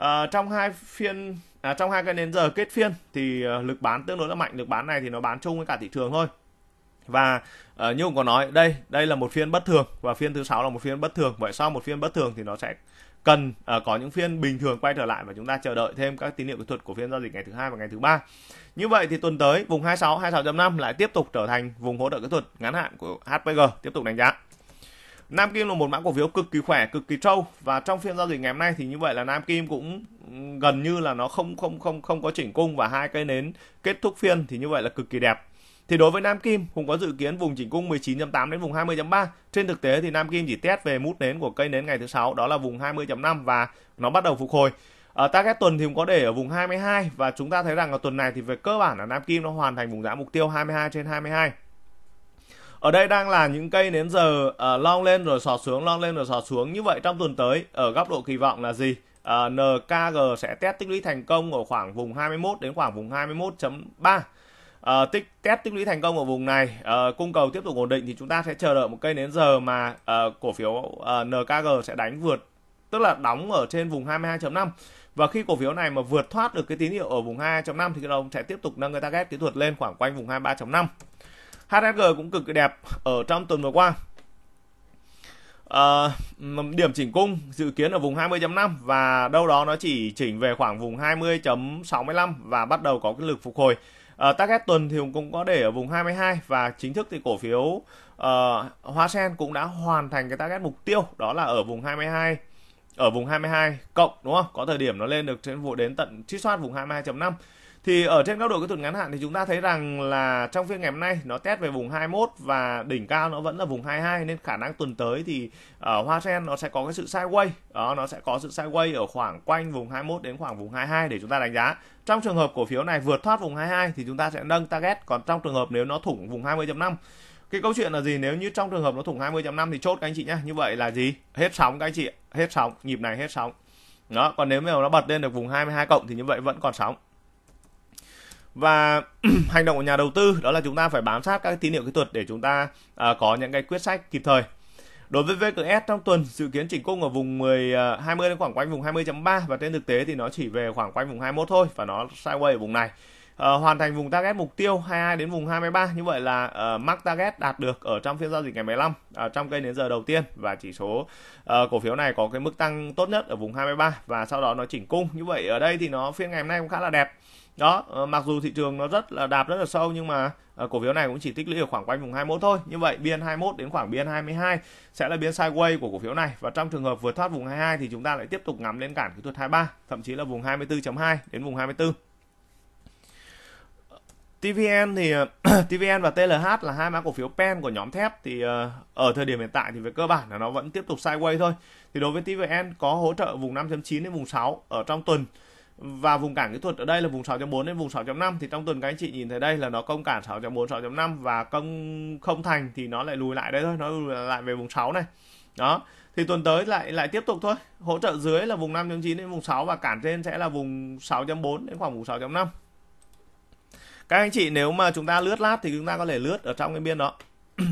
Uh, trong hai phiên à, trong hai cái nến giờ kết phiên thì uh, lực bán tương đối là mạnh lực bán này thì nó bán chung với cả thị trường thôi và uh, như ông có nói đây đây là một phiên bất thường và phiên thứ sáu là một phiên bất thường vậy sau một phiên bất thường thì nó sẽ cần uh, có những phiên bình thường quay trở lại và chúng ta chờ đợi thêm các tín hiệu kỹ thuật của phiên giao dịch ngày thứ hai và ngày thứ ba như vậy thì tuần tới vùng 26 26.5 lại tiếp tục trở thành vùng hỗ trợ kỹ thuật ngắn hạn của HPG tiếp tục đánh giá Nam Kim là một mã cổ phiếu cực kỳ khỏe, cực kỳ trâu và trong phiên giao dịch ngày hôm nay thì như vậy là Nam Kim cũng gần như là nó không không không không có chỉnh cung và hai cây nến kết thúc phiên thì như vậy là cực kỳ đẹp. Thì đối với Nam Kim, cũng có dự kiến vùng chỉnh cung 19.8 đến vùng 20.3. Trên thực tế thì Nam Kim chỉ test về mút nến của cây nến ngày thứ sáu đó là vùng 20.5 và nó bắt đầu phục hồi. Ở ờ, target tuần thì cũng có để ở vùng 22 và chúng ta thấy rằng là tuần này thì về cơ bản là Nam Kim nó hoàn thành vùng giá mục tiêu 22 trên 22 ở đây đang là những cây nến giờ uh, long lên rồi sọt xuống long lên rồi sọt xuống như vậy trong tuần tới ở góc độ kỳ vọng là gì uh, ờ, NKG sẽ test tích lũy thành công ở khoảng vùng 21 đến khoảng vùng 21.3 uh, tích test tích lũy thành công ở vùng này uh, cung cầu tiếp tục ổn định thì chúng ta sẽ chờ đợi một cây nến giờ mà uh, cổ phiếu uh, NKG sẽ đánh vượt tức là đóng ở trên vùng 22.5 và khi cổ phiếu này mà vượt thoát được cái tín hiệu ở vùng 22 5 thì đồng sẽ tiếp tục nâng cái target kỹ thuật lên khoảng quanh vùng 23.5 HSG cũng cực kỳ đẹp ở trong tuần vừa qua À, điểm chỉnh cung dự kiến ở vùng 20.5 và đâu đó nó chỉ chỉnh về khoảng vùng 20.65 và bắt đầu có cái lực phục hồi À, target tuần thì cũng có để ở vùng 22 và chính thức thì cổ phiếu uh, Hoa Sen cũng đã hoàn thành cái target mục tiêu đó là ở vùng 22 ở vùng 22 cộng đúng không? Có thời điểm nó lên được trên vụ đến tận chít soát vùng 22.5 thì ở trên góc độ kỹ thuật ngắn hạn thì chúng ta thấy rằng là trong phiên ngày hôm nay nó test về vùng 21 và đỉnh cao nó vẫn là vùng 22 nên khả năng tuần tới thì ở ờ, uh, hoa sen nó sẽ có cái sự sideways đó nó sẽ có sự sideways ở khoảng quanh vùng 21 đến khoảng vùng 22 để chúng ta đánh giá trong trường hợp cổ phiếu này vượt thoát vùng 22 thì chúng ta sẽ nâng target còn trong trường hợp nếu nó thủng vùng 20.5 cái câu chuyện là gì nếu như trong trường hợp nó thủng 20.5 thì chốt các anh chị nhá như vậy là gì hết sóng các anh chị hết sóng nhịp này hết sóng đó còn nếu mà nó bật lên được vùng 22 cộng thì như vậy vẫn còn sóng và hành động của nhà đầu tư đó là chúng ta phải bám sát các tín hiệu kỹ thuật để chúng ta à, có những cái quyết sách kịp thời Đối với VKS trong tuần dự kiến chỉnh cung ở vùng 10 20 à, đến khoảng quanh vùng 20.3 và trên thực tế thì nó chỉ về khoảng quanh vùng 21 thôi và nó sideways ở vùng này. Ờ, hoàn thành vùng target mục tiêu 22 đến vùng 23 như vậy là uh, mark target đạt được ở trong phiên giao dịch ngày 15 uh, ờ, trong cây đến giờ đầu tiên và chỉ số uh, cổ phiếu này có cái mức tăng tốt nhất ở vùng 23 và sau đó nó chỉnh cung như vậy ở đây thì nó phiên ngày hôm nay cũng khá là đẹp đó uh, mặc dù thị trường nó rất là đạp rất là sâu nhưng mà uh, cổ phiếu này cũng chỉ tích lũy ở khoảng quanh vùng 21 thôi như vậy biên 21 đến khoảng biên 22 sẽ là biên sideways của cổ phiếu này và trong trường hợp vượt thoát vùng 22 thì chúng ta lại tiếp tục ngắm lên cản kỹ thuật 23 thậm chí là vùng 24.2 đến vùng 24 TVN thì ờ, TVN và TLH là hai mã cổ phiếu pen của nhóm thép thì ờ, ở thời điểm hiện tại thì về cơ bản là nó vẫn tiếp tục sideways thôi. Thì đối với TVN có hỗ trợ vùng 5.9 đến vùng 6 ở trong tuần và vùng cản kỹ thuật ở đây là vùng 6.4 đến vùng 6.5 thì trong tuần các anh chị nhìn thấy đây là nó công cản 6.4 6.5 và công không thành thì nó lại lùi lại đây thôi, nó lùi lại về vùng 6 này. Đó, thì tuần tới lại lại tiếp tục thôi. Hỗ trợ dưới là vùng 5.9 đến vùng 6 và cản trên sẽ là vùng 6.4 đến khoảng vùng 6.5 các anh chị nếu mà chúng ta lướt lát thì chúng ta có thể lướt ở trong cái biên đó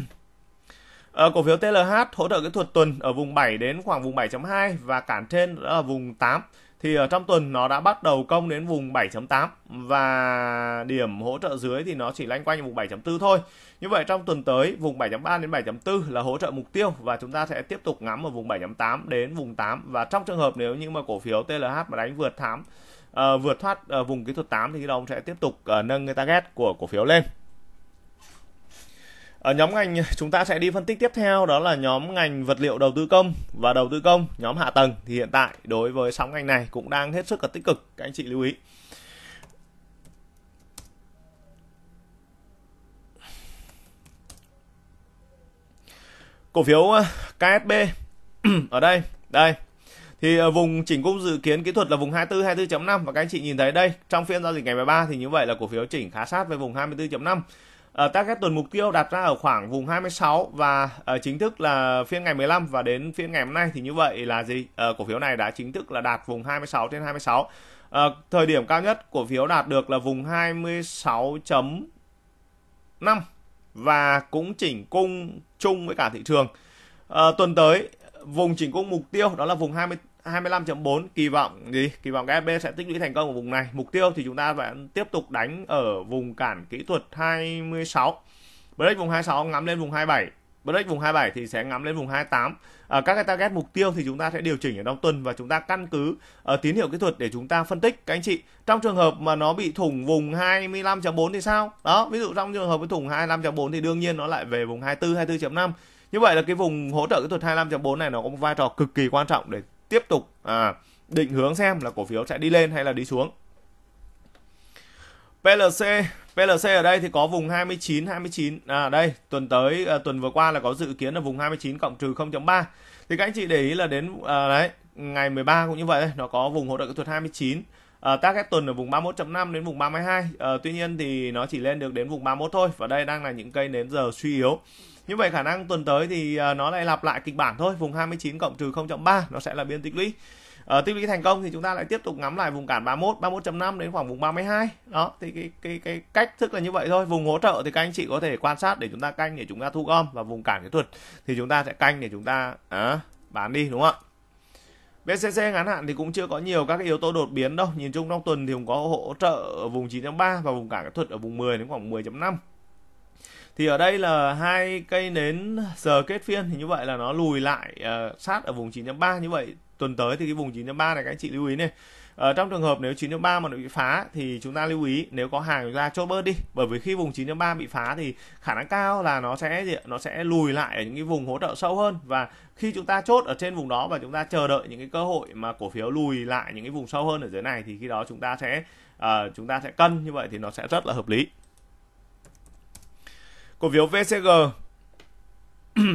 Ờ, cổ phiếu TLH hỗ trợ kỹ thuật tuần ở vùng 7 đến khoảng vùng 7.2 và cản trên đó là vùng 8 thì ở trong tuần nó đã bắt đầu công đến vùng 7.8 và điểm hỗ trợ dưới thì nó chỉ lanh quanh vùng 7.4 thôi. Như vậy trong tuần tới vùng 7.3 đến 7.4 là hỗ trợ mục tiêu và chúng ta sẽ tiếp tục ngắm ở vùng 7.8 đến vùng 8 và trong trường hợp nếu như mà cổ phiếu TLH mà đánh vượt thám Ờ, vượt thoát uh, vùng kỹ thuật 8 thì khi đó ông sẽ tiếp tục uh, nâng cái target của cổ phiếu lên ở nhóm ngành chúng ta sẽ đi phân tích tiếp theo đó là nhóm ngành vật liệu đầu tư công và đầu tư công nhóm hạ tầng thì hiện tại đối với sóng ngành này cũng đang hết sức là tích cực các anh chị lưu ý cổ phiếu KSB ở đây đây thì ờ, vùng chỉnh cung dự kiến kỹ thuật là vùng 24 24.5 và các anh chị nhìn thấy đây trong phiên giao dịch ngày 13 thì như vậy là cổ phiếu chỉnh khá sát với vùng 24.5 ở ờ, target tuần mục tiêu đặt ra ở khoảng vùng 26 và ờ, chính thức là phiên ngày 15 và đến phiên ngày hôm nay thì như vậy là gì cổ phiếu này đã chính thức là đạt vùng 26 trên 26 uh, thời điểm cao nhất cổ phiếu đạt được là vùng 26.5 và cũng chỉnh cung chung với cả thị trường uh, tuần tới vùng chỉnh cung mục tiêu đó là vùng 20 25.4 kỳ vọng gì kỳ vọng các FB sẽ tích lũy thành công ở vùng này mục tiêu thì chúng ta vẫn tiếp tục đánh ở vùng cản kỹ thuật 26 break vùng 26 ngắm lên vùng 27 break vùng 27 thì sẽ ngắm lên vùng 28 ở các cái target mục tiêu thì chúng ta sẽ điều chỉnh ở trong tuần và chúng ta căn cứ ở tín hiệu kỹ thuật để chúng ta phân tích các anh chị trong trường hợp mà nó bị thủng vùng 25.4 thì sao đó ví dụ trong trường hợp với thủng 25.4 thì đương nhiên nó lại về vùng 24 24.5 như vậy là cái vùng hỗ trợ kỹ thuật 25.4 này nó có một vai trò cực kỳ quan trọng để tiếp tục à, định hướng xem là cổ phiếu sẽ đi lên hay là đi xuống. PLC PLC ở đây thì có vùng 29 29 à đây tuần tới à, tuần vừa qua là có dự kiến là vùng 29 cộng trừ 0.3 thì các anh chị để ý là đến à, đấy ngày 13 cũng như vậy nó có vùng hỗ trợ kỹ thuật 29 à, tác ép tuần ở vùng 31.5 đến vùng 32 à, tuy nhiên thì nó chỉ lên được đến vùng 31 thôi và đây đang là những cây nến giờ suy yếu như vậy khả năng tuần tới thì ờ, nó lại lặp lại kịch bản thôi vùng 29 cộng trừ 0.3 nó sẽ là biên tích lũy ở ờ, tích lũy thành công thì chúng ta lại tiếp tục ngắm lại vùng cản 31, 31.5 đến khoảng vùng 32. Đó thì cái cái cái cách thức là như vậy thôi. Vùng hỗ trợ thì các anh chị có thể quan sát để chúng ta canh để chúng ta thu gom và vùng cản kỹ thuật thì chúng ta sẽ canh để chúng ta à, bán đi đúng không ạ? VCC ngắn hạn thì cũng chưa có nhiều các yếu tố đột biến đâu. Nhìn chung trong tuần thì cũng có hỗ trợ ở vùng 9.3 và vùng cản kỹ thuật ở vùng 10 đến khoảng 10.5 thì ở đây là hai cây nến giờ kết phiên thì như vậy là nó lùi lại uh, sát ở vùng 9.3 như vậy tuần tới thì cái vùng 9.3 này các anh chị lưu ý này ở ờ, trong trường hợp nếu 9.3 mà nó bị phá thì chúng ta lưu ý nếu có hàng ra chốt bớt đi bởi vì khi vùng 9.3 bị phá thì khả năng cao là nó sẽ gì nó sẽ lùi lại ở những cái vùng hỗ trợ sâu hơn và khi chúng ta chốt ở trên vùng đó và chúng ta chờ đợi những cái cơ hội mà cổ phiếu lùi lại những cái vùng sâu hơn ở dưới này thì khi đó chúng ta sẽ uh, chúng ta sẽ cân như vậy thì nó sẽ rất là hợp lý cổ phiếu VCG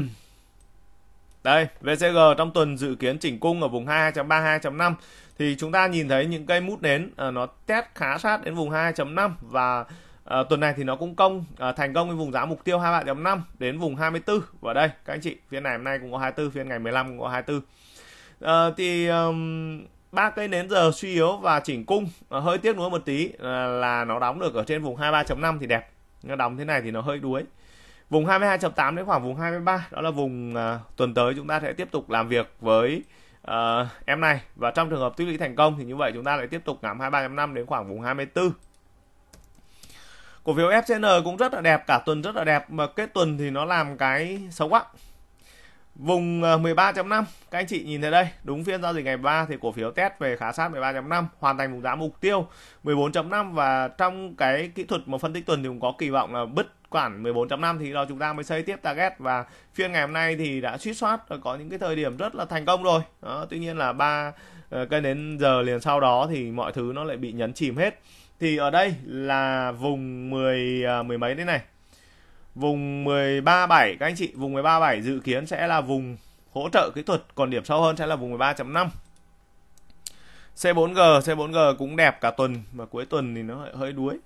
đây VCG trong tuần dự kiến chỉnh cung ở vùng 2.32.5 thì chúng ta nhìn thấy những cây mút nến à, nó test khá sát đến vùng 2.5 và à, tuần này thì nó cũng công à, thành công với vùng giá mục tiêu 23.5 đến vùng 24 và đây các anh chị phiên này hôm nay cũng có 24 phiên ngày 15 cũng có 24 à, thì um, ba cây nến giờ suy yếu và chỉnh cung à, hơi tiếc nuối một tí à, là nó đóng được ở trên vùng 23.5 thì đẹp nó đóng thế này thì nó hơi đuối vùng 22.8 đến khoảng vùng 23 đó là vùng uh, tuần tới chúng ta sẽ tiếp tục làm việc với uh, em này và trong trường hợp tích lũy thành công thì như vậy chúng ta lại tiếp tục ngắm 23.5 đến khoảng vùng 24 cổ phiếu FCN cũng rất là đẹp cả tuần rất là đẹp mà kết tuần thì nó làm cái xấu ạ Vùng 13.5 ờ, các anh chị nhìn thấy đây, đúng phiên giao dịch ngày 3 thì cổ phiếu test về khá sát 13.5, hoàn thành vùng giá mục tiêu 14.5 và trong cái kỹ thuật mà phân tích tuần thì cũng có kỳ vọng là bứt quản 14.5 thì đó chúng ta mới xây tiếp target và phiên ngày hôm nay thì đã suýt soát có những cái thời điểm rất là thành công rồi. Đó, tuy nhiên là ba ờ, cây đến giờ liền sau đó thì mọi thứ nó lại bị nhấn chìm hết. Thì ở đây là vùng 10 ờ, mười mấy đấy này, Vùng 137 các anh chị, vùng 137 dự kiến sẽ là vùng hỗ trợ kỹ thuật, còn điểm sâu hơn sẽ là vùng 13.5. C4G, C4G cũng đẹp cả tuần và cuối tuần thì nó hơi đuối.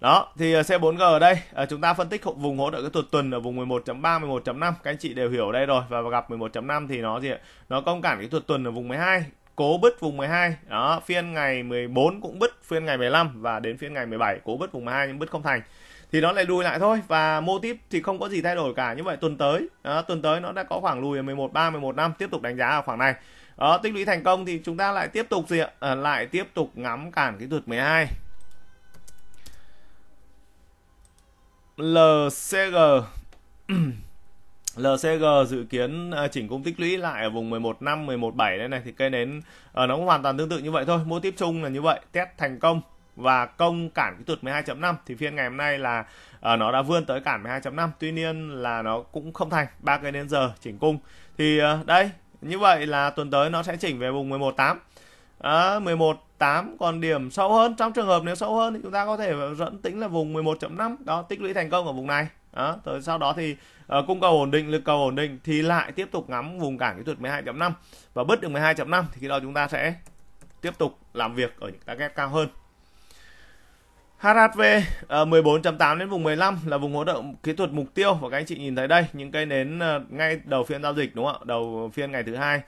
Đó, thì à, C4G ở đây à, chúng ta phân tích vùng hỗ trợ kỹ thuật tuần ở vùng 11.3, 11.5 các anh chị đều hiểu đây rồi và gặp 11.5 thì nó gì ạ? Nó công cản kỹ thuật tuần ở vùng 12, cố bứt vùng 12. Đó, phiên ngày 14 cũng bứt, phiên ngày 15 và đến phiên ngày 17 cố bứt vùng 12 nhưng bứt không thành thì nó lại lùi lại thôi và mô típ thì không có gì thay đổi cả như vậy tuần tới đó, tuần tới nó đã có khoảng lùi ở 11 3 11 năm tiếp tục đánh giá ở khoảng này đó, tích lũy thành công thì chúng ta lại tiếp tục gì ạ à, lại tiếp tục ngắm cản kỹ thuật 12 LCG LCG dự kiến à, chỉnh cung tích lũy lại ở vùng 11 năm 11 7 đây này thì cây nến à, nó cũng hoàn toàn tương tự như vậy thôi mô tiếp chung là như vậy test thành công và công cản kỹ thuật 12.5 thì phiên ngày hôm nay là uh, nó đã vươn tới cản 12.5 tuy nhiên là nó cũng không thành ba cây đến giờ chỉnh cung thì uh, ờ, đây như vậy là tuần tới nó sẽ chỉnh về vùng 11.8 à, 11.8 còn điểm sâu hơn trong trường hợp nếu sâu hơn thì chúng ta có thể dẫn tính là vùng 11.5 đó tích lũy thành công ở vùng này đó, tới sau đó thì uh, cung cầu ổn định lực cầu ổn định thì lại tiếp tục ngắm vùng cản kỹ thuật 12.5 và bứt được 12.5 thì khi đó chúng ta sẽ tiếp tục làm việc ở những target cao hơn HHV à, 14.8 đến vùng 15 là vùng hỗ trợ kỹ thuật mục tiêu và các anh chị nhìn thấy đây những cây nến ờ, ngay đầu phiên giao dịch đúng không ạ đầu phiên ngày thứ hai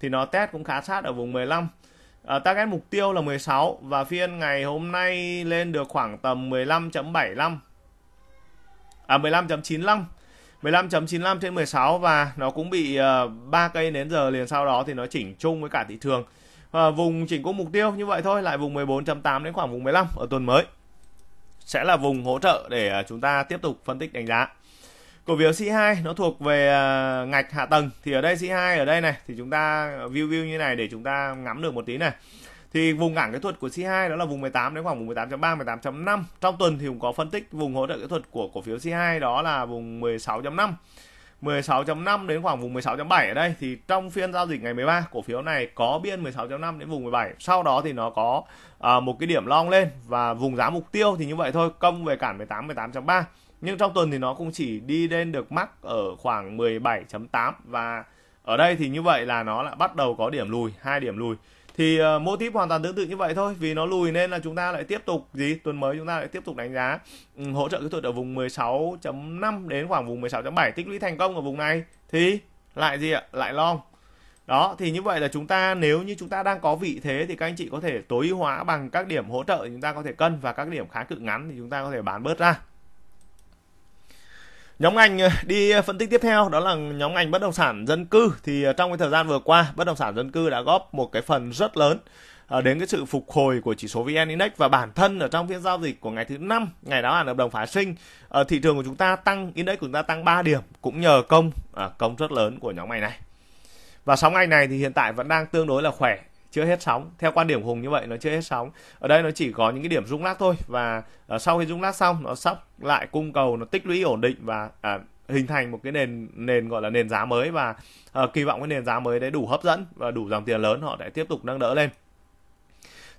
thì nó test cũng khá sát ở vùng 15 à, ờ, target mục tiêu là 16 và phiên ngày hôm nay lên được khoảng tầm 15.75 à 15.95 15.95 trên 16 và nó cũng bị ờ, ba uh, cây nến giờ liền sau đó thì nó chỉnh chung với cả thị trường. À, vùng chỉnh cung mục tiêu như vậy thôi lại vùng 14.8 đến khoảng vùng 15 ở tuần mới sẽ là vùng hỗ trợ để à, chúng ta tiếp tục phân tích đánh giá cổ phiếu C2 nó thuộc về à, ngạch hạ tầng thì ở đây C2 ở đây này thì chúng ta view view như này để chúng ta ngắm được một tí này thì vùng cản kỹ thuật của C2 đó là vùng 18 đến khoảng vùng 18.3 18.5 trong tuần thì cũng có phân tích vùng hỗ trợ kỹ thuật của cổ phiếu C2 đó là vùng 16.5 16.5 đến khoảng vùng 16.7 ở đây thì trong phiên giao dịch ngày 13 cổ phiếu này có biên 16.5 đến vùng 17 sau đó thì nó có à, một cái điểm long lên và vùng giá mục tiêu thì như vậy thôi công về cản 18 18.3 nhưng trong tuần thì nó cũng chỉ đi lên được mắc ở khoảng 17.8 và ở đây thì như vậy là nó lại bắt đầu có điểm lùi hai điểm lùi thì uh, mô típ hoàn toàn tương tự như vậy thôi vì nó lùi nên là chúng ta lại tiếp tục gì tuần mới chúng ta lại tiếp tục đánh giá um, hỗ trợ kỹ thuật ở vùng 16.5 đến khoảng vùng 16.7 tích lũy thành công ở vùng này thì lại gì ạ lại long đó thì như vậy là chúng ta nếu như chúng ta đang có vị thế thì các anh chị có thể tối ưu hóa bằng các điểm hỗ trợ chúng ta có thể cân và các điểm kháng cự ngắn thì chúng ta có thể bán bớt ra Nhóm ngành ờ, đi phân tích tiếp theo đó là nhóm ngành bất động sản dân cư thì ờ, trong cái thời gian vừa qua bất động sản dân cư đã góp một cái phần rất lớn ờ, đến cái sự phục hồi của chỉ số VN Index và bản thân ở trong phiên giao dịch của ngày thứ năm ngày đáo hạn hợp đồng phá sinh thị trường của chúng ta tăng index của chúng ta tăng 3 điểm cũng nhờ công à, công rất lớn của nhóm ngành này và sóng ngành này thì hiện tại vẫn đang tương đối là khỏe chưa hết sóng theo quan điểm hùng như vậy nó chưa hết sóng ở đây nó chỉ có những cái điểm rung lắc thôi và uh, sau khi rung lắc xong nó sắp lại cung cầu nó tích lũy ổn định và uh, hình thành một cái nền nền gọi là nền giá mới và uh, kỳ vọng cái nền giá mới đấy đủ hấp dẫn và đủ dòng tiền lớn họ để tiếp tục nâng đỡ lên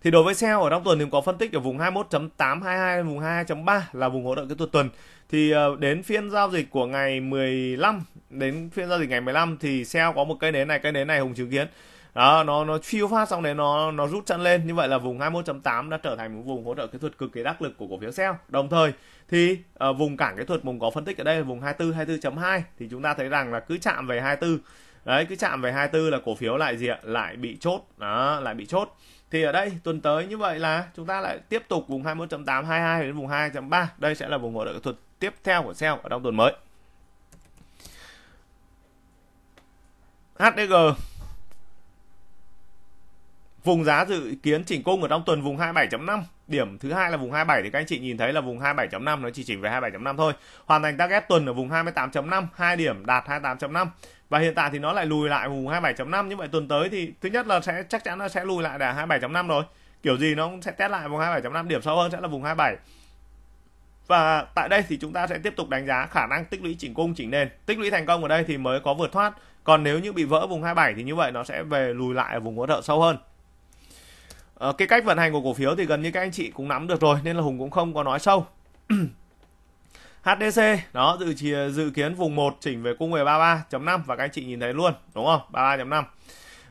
thì đối với sell ở trong tuần thì có phân tích ở vùng 21.822 vùng 22.3 là vùng hỗ trợ cái tuần tuần thì ờ, đến phiên giao dịch của ngày 15 đến phiên giao dịch ngày 15 thì sell có một cây nến này cây nến này hùng chứng kiến đó nó nó phiêu phát xong đấy nó nó rút chân lên như vậy là vùng 21.8 đã trở thành một vùng hỗ trợ kỹ thuật cực kỳ đắc lực của cổ phiếu sell đồng thời thì uh, vùng cản kỹ thuật mình có phân tích ở đây là vùng 24 24.2 thì chúng ta thấy rằng là cứ chạm về 24 đấy cứ chạm về 24 là cổ phiếu lại gì ạ lại bị chốt đó lại bị chốt thì ở đây tuần tới như vậy là chúng ta lại tiếp tục vùng 21.8 22 đến vùng 2.3 đây sẽ là vùng hỗ trợ kỹ thuật tiếp theo của sell ở trong tuần mới HDG Vùng giá dự kiến chỉnh cung ở trong tuần vùng 27.5 điểm thứ hai là vùng 27 thì các anh chị nhìn thấy là vùng 27.5 nó chỉ chỉnh về 27.5 thôi hoàn thành target tuần ở vùng 28.5 hai điểm đạt 28.5 và hiện tại thì nó lại lùi lại vùng 27.5 như vậy tuần tới thì thứ nhất là sẽ chắc chắn nó sẽ lùi lại đà 27.5 rồi kiểu gì nó cũng sẽ test lại vùng 27.5 điểm sâu hơn sẽ là vùng 27 và tại đây thì chúng ta sẽ tiếp tục đánh giá khả năng tích lũy chỉnh cung chỉnh nền tích lũy thành công ở đây thì mới có vượt thoát còn nếu như bị vỡ vùng 27 thì như vậy nó sẽ về lùi lại ở vùng hỗ trợ sâu hơn uh, cái cách vận hành của cổ phiếu thì gần như các anh chị cũng nắm được rồi nên là hùng cũng không có nói sâu HDC đó dự dự kiến vùng 1 chỉnh về cung về 33.5 và các anh chị nhìn thấy luôn đúng không 33.5 à,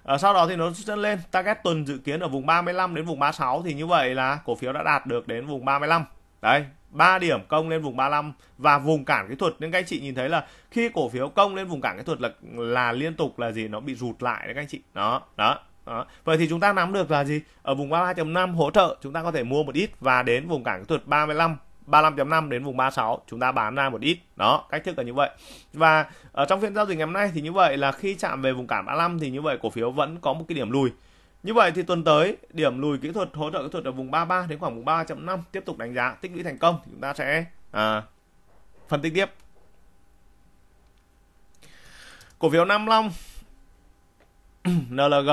ờ, sau đó thì nó dẫn lên target tuần dự kiến ở vùng 35 đến vùng 36 thì như vậy là cổ phiếu đã đạt được đến vùng 35 đấy 3 điểm công lên vùng 35 và vùng cản kỹ thuật nên các anh chị nhìn thấy là khi cổ phiếu công lên vùng cản kỹ thuật là là liên tục là gì nó bị rụt lại đấy các anh chị đó đó đó. vậy thì chúng ta nắm được là gì ở vùng 33.5 hỗ trợ chúng ta có thể mua một ít và đến vùng cản kỹ thuật 35 35.5 đến vùng 36 chúng ta bán ra một ít đó cách thức là như vậy và ở trong phiên giao dịch ngày hôm nay thì như vậy là khi chạm về vùng cản 35 thì như vậy cổ phiếu vẫn có một cái điểm lùi như vậy thì tuần tới điểm lùi kỹ thuật hỗ trợ kỹ thuật ở vùng 33 đến khoảng vùng 3.5 tiếp tục đánh giá tích lũy thành công thì chúng ta sẽ à, phân tích tiếp cổ phiếu Nam Long NLG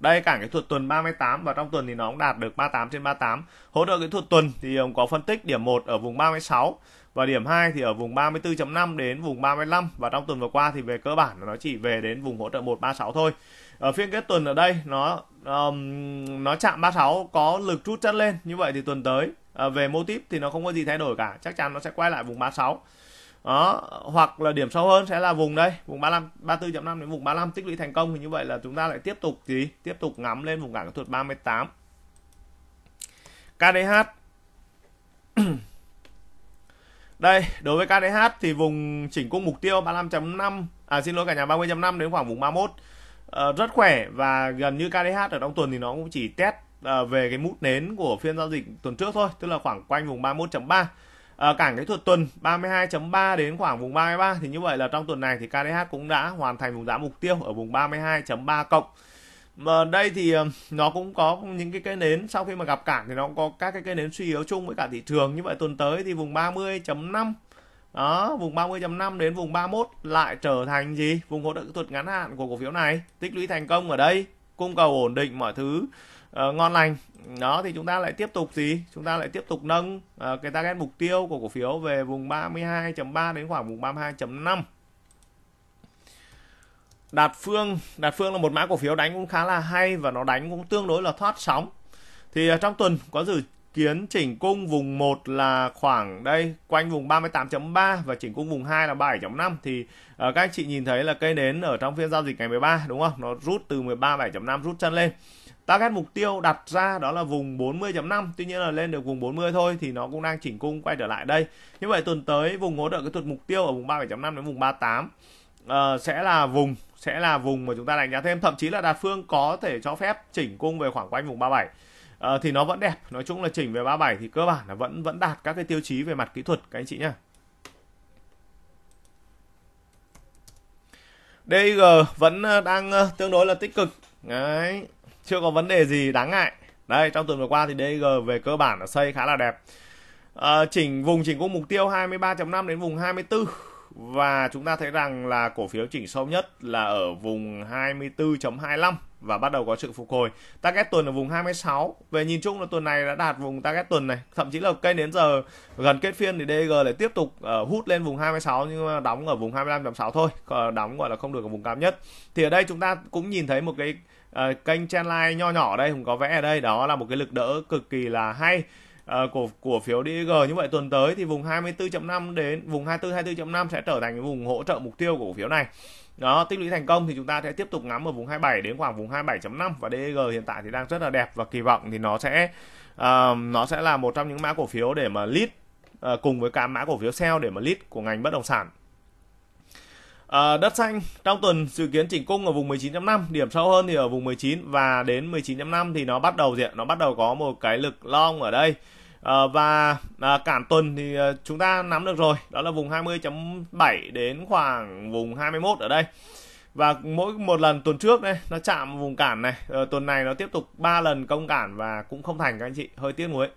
đây cả cái thuật tuần 38 và trong tuần thì nó cũng đạt được 38 trên 38 hỗ trợ cái thuật tuần thì ông um, có phân tích điểm 1 ở vùng 36 và điểm 2 thì ở vùng 34.5 đến vùng 35 và trong tuần vừa qua thì về cơ bản nó chỉ về đến vùng hỗ trợ 136 thôi ở phiên kết tuần ở đây nó um, nó chạm 36 có lực rút chân lên như vậy thì tuần tới uh, về mô típ thì nó không có gì thay đổi cả chắc chắn nó sẽ quay lại vùng 36 đó hoặc là điểm sâu hơn sẽ là vùng đây vùng 35 34.5 đến vùng 35 tích lũy thành công thì như vậy là chúng ta lại tiếp tục gì tiếp tục ngắm lên vùng cản kỹ thuật 38 KDH đây đối với KDH thì vùng chỉnh cung mục tiêu 35.5 à xin lỗi cả nhà 30.5 đến khoảng vùng 31 uh, ờ, rất khỏe và gần như KDH ở trong tuần thì nó cũng chỉ test uh, về cái mút nến của phiên giao dịch tuần trước thôi tức là khoảng quanh vùng 31.3 Ờ, cảng kỹ thuật tuần 32.3 đến khoảng vùng 33 thì như vậy là trong tuần này thì KDH cũng đã hoàn thành vùng giá mục tiêu ở vùng 32.3 cộng mà đây thì ờ, nó cũng có những cái cây nến sau khi mà gặp cản thì nó cũng có các cái cây nến suy yếu chung với cả thị trường như vậy tuần tới thì vùng 30.5 đó vùng 30.5 đến vùng 31 lại trở thành gì vùng hỗ trợ kỹ thuật ngắn hạn của cổ phiếu này tích lũy thành công ở đây cung cầu ổn định mọi thứ uh, ngon lành đó thì chúng ta lại tiếp tục gì chúng ta lại tiếp tục nâng uh, cái target mục tiêu của cổ phiếu về vùng 32.3 đến khoảng vùng 32.5 Đạt Phương Đạt Phương là một mã cổ phiếu đánh cũng khá là hay và nó đánh cũng tương đối là thoát sóng thì uh, trong tuần có dự kiến chỉnh cung vùng 1 là khoảng đây quanh vùng 38.3 và chỉnh cung vùng 2 là 7.5 thì uh, các anh chị nhìn thấy là cây nến ở trong phiên giao dịch ngày 13 đúng không? Nó rút từ 13 7.5 rút chân lên. Target mục tiêu đặt ra đó là vùng 40.5, tuy nhiên là lên được vùng 40 thôi thì nó cũng đang chỉnh cung quay trở lại đây. Như vậy tuần tới vùng hỗ trợ kỹ thuật mục tiêu ở vùng 37.5 đến vùng 38 uh, ờ, sẽ là vùng sẽ là vùng mà chúng ta đánh giá thêm, thậm chí là đạt phương có thể cho phép chỉnh cung về khoảng quanh vùng 37. Uh, ờ, thì nó vẫn đẹp, nói chung là chỉnh về 37 thì cơ bản là vẫn vẫn đạt các cái tiêu chí về mặt kỹ thuật các anh chị nhá. DG vẫn ờ, đang tương đối là tích cực. Đấy chưa có vấn đề gì đáng ngại đây trong tuần vừa qua thì DG về cơ bản là xây khá là đẹp à, chỉnh vùng chỉnh cung mục tiêu 23.5 đến vùng 24 và chúng ta thấy rằng là cổ phiếu chỉnh sâu nhất là ở vùng 24.25 và bắt đầu có sự phục hồi. Target tuần ở vùng 26. Về nhìn chung là tuần này đã đạt vùng target tuần này, thậm chí là cây đến giờ gần kết phiên thì DG lại tiếp tục ờ, hút lên vùng 26 nhưng mà đóng ở vùng 25.6 thôi, đóng gọi là không được ở vùng cao nhất. Thì ở đây chúng ta cũng nhìn thấy một cái à, kênh Chanline nho nhỏ đây cũng có vẽ ở đây đó là một cái lực đỡ cực kỳ là hay à, của cổ phiếu DG như vậy tuần tới thì vùng 24.5 đến vùng 24 24.5 sẽ trở thành vùng hỗ trợ mục tiêu của cổ phiếu này đó tích lũy thành công thì chúng ta sẽ tiếp tục ngắm ở vùng 27 đến khoảng vùng 27.5 và DG hiện tại thì đang rất là đẹp và kỳ vọng thì nó sẽ uh, nó sẽ là một trong những mã cổ phiếu để mà lead uh, cùng với cả mã cổ phiếu sell để mà lead của ngành bất động sản À, đất xanh trong tuần dự kiến chỉnh cung ở vùng 19.5 điểm sâu hơn thì ở vùng 19 và đến 19.5 thì nó bắt đầu gì ạ? Nó bắt đầu có một cái lực long ở đây à, và à, cản tuần thì ờ, chúng ta nắm được rồi đó là vùng 20.7 đến khoảng vùng 21 ở đây và mỗi một lần tuần trước đây nó chạm vùng cản này à, tuần này nó tiếp tục 3 lần công cản và cũng không thành các anh chị hơi tiếc nuối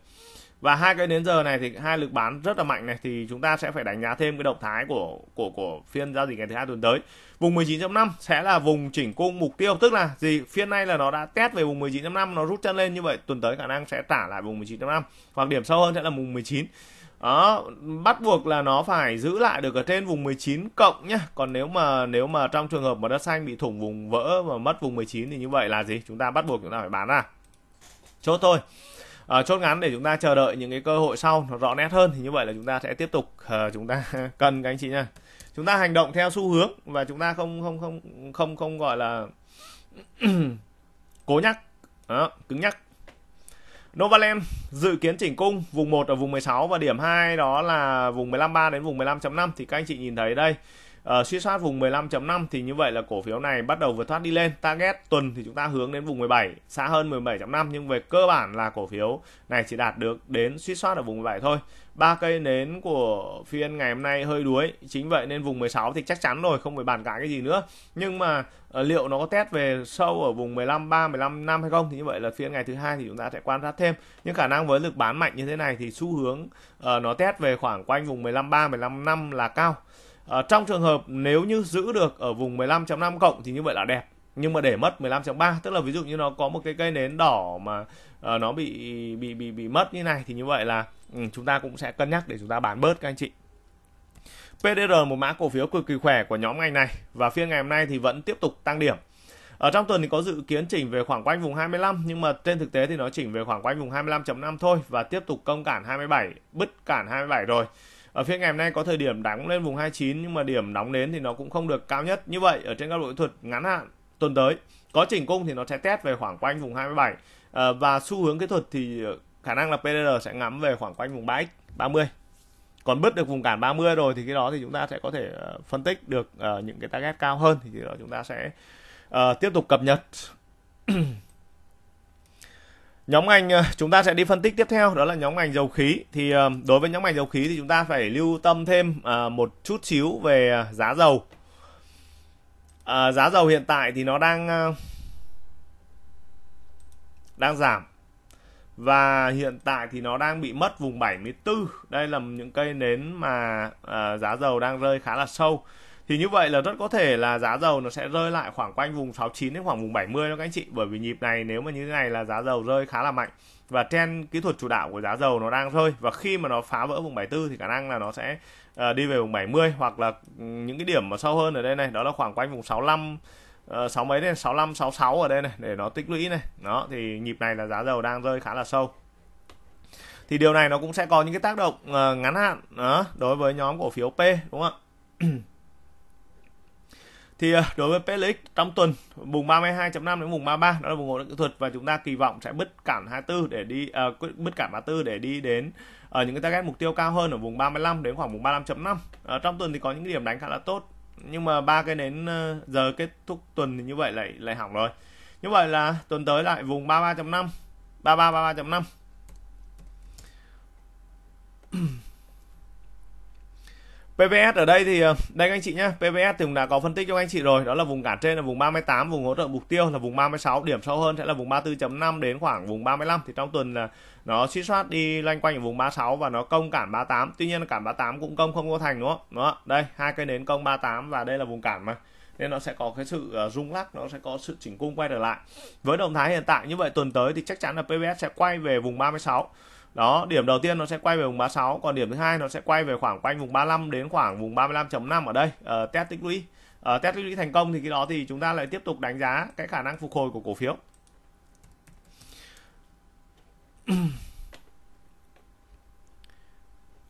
và hai cái đến giờ này thì hai lực bán rất là mạnh này thì chúng ta sẽ phải đánh giá thêm cái động thái của của của phiên giao dịch ngày thứ hai tuần tới vùng 19.5 sẽ là vùng chỉnh cung mục tiêu tức là gì phiên này là nó đã test về vùng 19.5 nó rút chân lên như vậy tuần tới khả năng sẽ trả lại vùng 19.5 hoặc điểm sâu hơn sẽ là vùng 19 đó, bắt buộc là nó phải giữ lại được ở trên vùng 19 cộng nhé Còn nếu mà nếu mà trong trường hợp mà đất xanh bị thủng vùng vỡ và mất vùng 19 thì như vậy là gì? Chúng ta bắt buộc chúng ta phải bán ra. Chốt thôi uh, chốt ngắn để chúng ta chờ đợi những cái cơ hội sau nó rõ nét hơn thì như vậy là chúng ta sẽ tiếp tục uh, chúng ta cần các anh chị nha chúng ta hành động theo xu hướng và chúng ta không không không không không, gọi là cố nhắc đó, cứng nhắc Novaland dự kiến chỉnh cung vùng 1 ở vùng 16 và điểm 2 đó là vùng 15.3 đến vùng 15.5 thì các anh chị nhìn thấy đây uh, suy soát vùng 15.5 thì như vậy là cổ phiếu này bắt đầu vượt thoát đi lên target tuần thì chúng ta hướng đến vùng 17 xa hơn 17.5 nhưng về cơ bản là cổ phiếu này chỉ đạt được đến suy soát ở vùng 17 thôi ba cây nến của phiên ngày hôm nay hơi đuối chính vậy nên vùng 16 thì chắc chắn rồi không phải bàn cãi cái gì nữa nhưng mà ờ, liệu nó có test về sâu ở vùng 15 3 15 năm hay không thì như vậy là phiên ngày thứ hai thì chúng ta sẽ quan sát thêm nhưng khả năng với lực bán mạnh như thế này thì xu hướng uh, nó test về khoảng quanh vùng 15 3 15 năm là cao À, trong trường hợp nếu như giữ được ở vùng 15.5 cộng thì như vậy là đẹp nhưng mà để mất 15.3 tức là ví dụ như nó có một cái cây nến đỏ mà uh, nó bị bị bị bị mất như này thì như vậy là um, chúng ta cũng sẽ cân nhắc để chúng ta bán bớt các anh chị. PDR một mã cổ phiếu cực kỳ khỏe của nhóm ngành này và phiên ngày hôm nay thì vẫn tiếp tục tăng điểm. Ở trong tuần thì có dự kiến chỉnh về khoảng quanh vùng 25 nhưng mà trên thực tế thì nó chỉnh về khoảng quanh vùng 25.5 thôi và tiếp tục công cản 27, bứt cản 27 rồi ở phiên ngày hôm nay có thời điểm đóng lên vùng 29 nhưng mà điểm đóng đến thì nó cũng không được cao nhất như vậy ở trên các kỹ thuật ngắn hạn tuần tới có chỉnh cung thì nó sẽ test về khoảng quanh vùng 27 à, ờ, và xu hướng kỹ thuật thì ờ, khả năng là PDR sẽ ngắm về khoảng quanh vùng 3x 30 còn bứt được vùng cản 30 rồi thì cái đó thì chúng ta sẽ có thể ờ, phân tích được những cái target cao hơn thì chúng ta sẽ tiếp tục cập nhật Nhóm ngành ờ, chúng ta sẽ đi phân tích tiếp theo đó là nhóm ngành dầu khí. Thì ờ, đối với nhóm ngành dầu khí thì chúng ta phải lưu tâm thêm ờ, một chút xíu về giá dầu. À, giá dầu hiện tại thì nó đang đang giảm và hiện tại thì nó đang bị mất vùng 74. Đây là những cây nến mà à, giá dầu đang rơi khá là sâu thì như vậy là rất có thể là giá dầu nó sẽ rơi lại khoảng quanh vùng 69 đến khoảng vùng 70 đó các anh chị bởi vì nhịp này nếu mà như thế này là giá dầu rơi khá là mạnh và trend kỹ thuật chủ đạo của giá dầu nó đang rơi và khi mà nó phá vỡ vùng 74 thì khả năng là nó sẽ uh, đi về vùng 70 hoặc là ừ, những cái điểm mà sâu hơn ở đây này đó là khoảng quanh vùng 65 sáu uh, mấy đến 65 66 ở đây này để nó tích lũy này đó thì nhịp này là giá dầu đang rơi khá là sâu thì điều này nó cũng sẽ có những cái tác động uh, ngắn hạn đó đối với nhóm cổ phiếu P đúng không ạ thì ờ, đối với PLX trong tuần vùng 32.5 đến vùng 33 đó là vùng hỗ trợ kỹ thuật và chúng ta kỳ vọng sẽ bứt cản 24 để đi uh, bứt cản 34 để đi đến ở ờ, uh, những cái target mục tiêu cao hơn ở vùng 35 đến khoảng vùng 35.5 uh, trong tuần thì có những điểm đánh khá là tốt nhưng mà ba cái đến uh, giờ kết thúc tuần thì như vậy lại lại hỏng rồi như vậy là tuần tới lại vùng 33.5 33 33.5 PPS ở đây thì ờ, đây các anh chị nhé PPS thì cũng đã có phân tích cho anh chị rồi đó là vùng cản trên là vùng 38 vùng hỗ trợ mục tiêu là vùng 36 điểm sâu hơn sẽ là vùng 34.5 đến khoảng vùng 35 thì trong tuần là nó suy soát đi loanh quanh ở vùng 36 và nó công cản 38 tuy nhiên cản 38 cũng công không có thành đúng không đó đây hai cây nến công 38 và đây là vùng cản mà nên nó sẽ có cái sự ờ, rung lắc nó sẽ có sự chỉnh cung quay trở lại với động thái hiện tại như vậy tuần tới thì chắc chắn là PPS sẽ quay về vùng 36 đó điểm đầu tiên nó sẽ quay về vùng 36 còn điểm thứ hai nó sẽ quay về khoảng quanh vùng 35 đến khoảng vùng 35.5 ở đây uh, test tích lũy uh, test tích lũy thành công thì cái đó thì chúng ta lại tiếp tục đánh giá cái khả năng phục hồi của cổ phiếu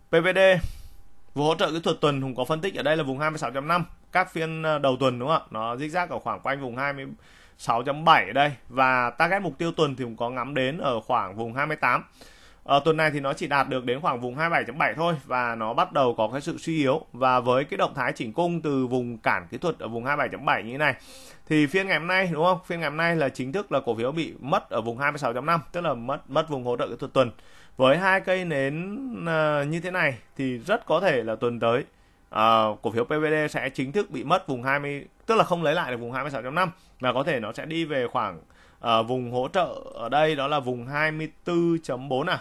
PVD vùng hỗ trợ kỹ thuật tuần cũng có phân tích ở đây là vùng 26.5 các phiên ờ, đầu tuần đúng không ạ nó dích rác ở khoảng quanh vùng 20 6.7 ở đây và target mục tiêu tuần thì cũng có ngắm đến ở khoảng vùng 28 À, tuần này thì nó chỉ đạt được đến khoảng vùng 27.7 thôi và nó bắt đầu có cái sự suy yếu và với cái động thái chỉnh cung từ vùng cản kỹ thuật ở vùng 27.7 như thế này thì phiên ngày hôm nay đúng không? Phiên ngày hôm nay là chính thức là cổ phiếu bị mất ở vùng 26.5 tức là mất mất vùng hỗ trợ kỹ thuật tuần. Với hai cây nến uh, như thế này thì rất có thể là tuần tới uh, cổ phiếu PVD sẽ chính thức bị mất vùng 20 tức là không lấy lại được vùng 26.5 và có thể nó sẽ đi về khoảng uh, vùng hỗ trợ ở đây đó là vùng 24.4 à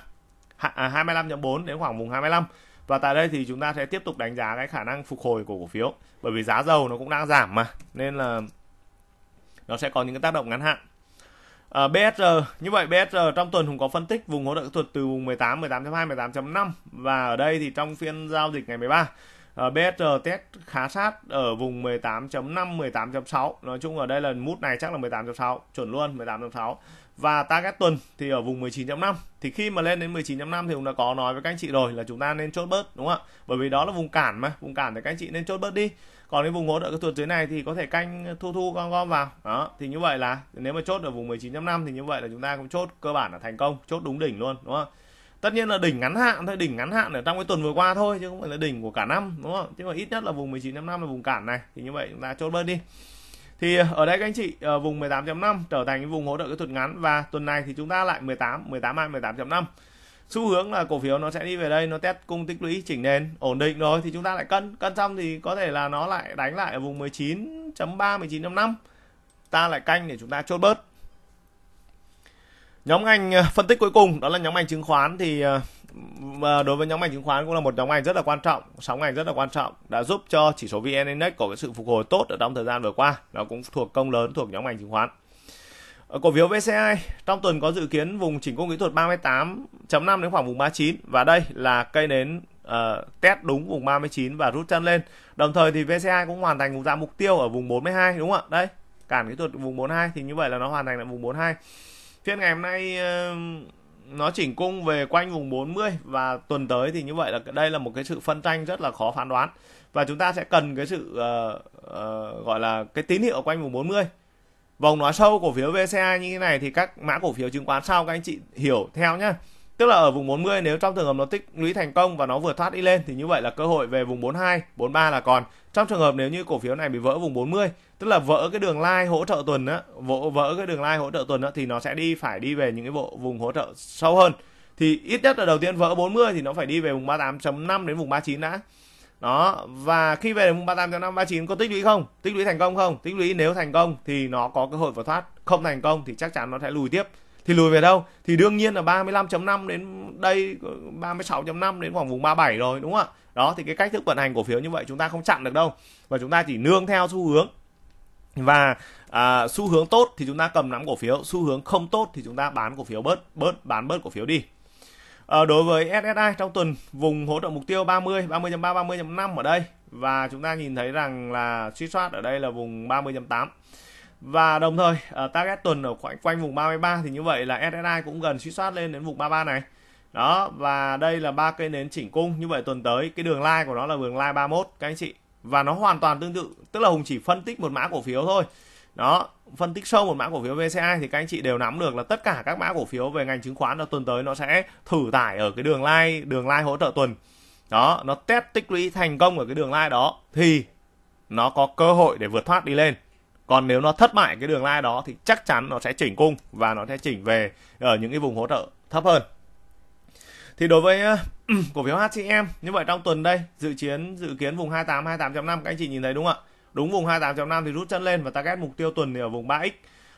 25.4 à, đến khoảng vùng 25 và tại đây thì chúng ta sẽ tiếp tục đánh giá cái khả năng phục hồi của cổ phiếu bởi vì giá dầu nó cũng đang giảm mà nên là nó sẽ có những cái tác động ngắn hạn à, BSR như vậy BSR trong tuần cũng có phân tích vùng hỗ trợ thuật từ vùng 18 18.2 18.5 và ở đây thì trong phiên giao dịch ngày 13 uh, BSR test khá sát ở vùng 18.5 18.6 nói chung ở đây là mút này chắc là 18.6 chuẩn luôn 18.6 và target tuần thì ở vùng 19.5 thì khi mà lên đến 19.5 thì cũng đã có nói với các anh chị rồi là chúng ta nên chốt bớt đúng không ạ bởi vì đó là vùng cản mà vùng cản thì các anh chị nên chốt bớt đi còn cái vùng hỗ trợ cái thuật dưới này thì có thể canh thu thu gom gom vào đó thì như vậy là nếu mà chốt ở vùng 19.5 thì như vậy là chúng ta cũng chốt cơ bản là thành công chốt đúng đỉnh luôn đúng không tất nhiên là đỉnh ngắn hạn thôi đỉnh ngắn hạn ở trong cái tuần vừa qua thôi chứ không phải là đỉnh của cả năm đúng không chứ mà ít nhất là vùng 19.5 là vùng cản này thì như vậy chúng ta chốt bớt đi thì ở đây các anh chị ờ, vùng 18.5 trở thành vùng hỗ trợ kỹ thuật ngắn và tuần này thì chúng ta lại 18 18 18.5 xu hướng là cổ phiếu nó sẽ đi về đây nó test cung tích lũy chỉnh nền ổn định rồi thì chúng ta lại cân cân xong thì có thể là nó lại đánh lại ở vùng 19.3 19.5 ta lại canh để chúng ta chốt bớt nhóm ngành ờ, phân tích cuối cùng đó là nhóm ngành chứng khoán thì ờ, và đối với nhóm ngành chứng khoán cũng là một nhóm ngành rất là quan trọng, sóng ngành rất là quan trọng đã giúp cho chỉ số VN Index có cái sự phục hồi tốt ở trong thời gian vừa qua. Nó cũng thuộc công lớn thuộc nhóm ngành chứng khoán. cổ phiếu VCI trong tuần có dự kiến vùng chỉnh cung kỹ thuật 38.5 đến khoảng vùng 39 và đây là cây nến uh, test đúng vùng 39 và rút chân lên. Đồng thời thì VCI cũng hoàn thành vùng dạng mục tiêu ở vùng 42 đúng không ạ? Đây, cản kỹ thuật vùng 42 thì như vậy là nó hoàn thành lại vùng 42. Phiên ngày hôm nay uh, nó chỉnh cung về quanh vùng 40 và tuần tới thì như vậy là đây là một cái sự phân tranh rất là khó phán đoán và chúng ta sẽ cần cái sự uh, uh, gọi là cái tín hiệu quanh vùng 40 vòng nói sâu cổ phiếu VCA như thế này thì các mã cổ phiếu chứng khoán sau các anh chị hiểu theo nhé Tức là ở vùng 40 nếu trong trường hợp nó tích lũy thành công và nó vượt thoát đi lên thì như vậy là cơ hội về vùng 42, 43 là còn. Trong trường hợp nếu như cổ phiếu này bị vỡ vùng 40, tức là vỡ cái đường line hỗ trợ tuần á, vỡ, vỡ cái đường line hỗ trợ tuần á thì nó sẽ đi phải đi về những cái bộ vùng hỗ trợ sâu hơn. Thì ít nhất là đầu tiên vỡ 40 thì nó phải đi về vùng 38.5 đến vùng 39 đã. Đó, và khi về vùng 38 39 có tích lũy không? Tích lũy thành công không? Tích lũy nếu thành công thì nó có cơ hội vượt thoát, không thành công thì chắc chắn nó sẽ lùi tiếp thì lùi về đâu thì đương nhiên là 35.5 đến đây 36.5 đến khoảng vùng 37 rồi đúng không ạ đó thì cái cách thức vận hành cổ phiếu như vậy chúng ta không chặn được đâu và chúng ta chỉ nương theo xu hướng và à, xu hướng tốt thì chúng ta cầm nắm cổ phiếu xu hướng không tốt thì chúng ta bán cổ phiếu bớt bớt bán bớt cổ phiếu đi à, đối với SSI trong tuần vùng hỗ trợ mục tiêu 30 30.3 30.5 ở đây và chúng ta nhìn thấy rằng là suy soát ở đây là vùng 30.8 và đồng thời uh, target tuần ở khoảng quanh vùng 33 thì như vậy là SSI cũng gần suy soát lên đến vùng 33 này đó và đây là ba cây nến chỉnh cung như vậy tuần tới cái đường line của nó là đường line 31 các anh chị và nó hoàn toàn tương tự tức là hùng chỉ phân tích một mã cổ phiếu thôi đó phân tích sâu một mã cổ phiếu VCI thì các anh chị đều nắm được là tất cả các mã cổ phiếu về ngành chứng khoán là tuần tới nó sẽ thử tải ở cái đường line đường line hỗ trợ tuần đó nó test tích lũy thành công ở cái đường line đó thì nó có cơ hội để vượt thoát đi lên còn nếu nó thất bại cái đường lai đó thì chắc chắn nó sẽ chỉnh cung và nó sẽ chỉnh về ở ờ, những cái vùng hỗ trợ thấp hơn thì đối với ờ, cổ phiếu HCM như vậy trong tuần đây dự kiến dự kiến vùng 28 28.5 các anh chị nhìn thấy đúng không ạ đúng vùng 28.5 thì rút chân lên và target mục tiêu tuần thì ở vùng 3x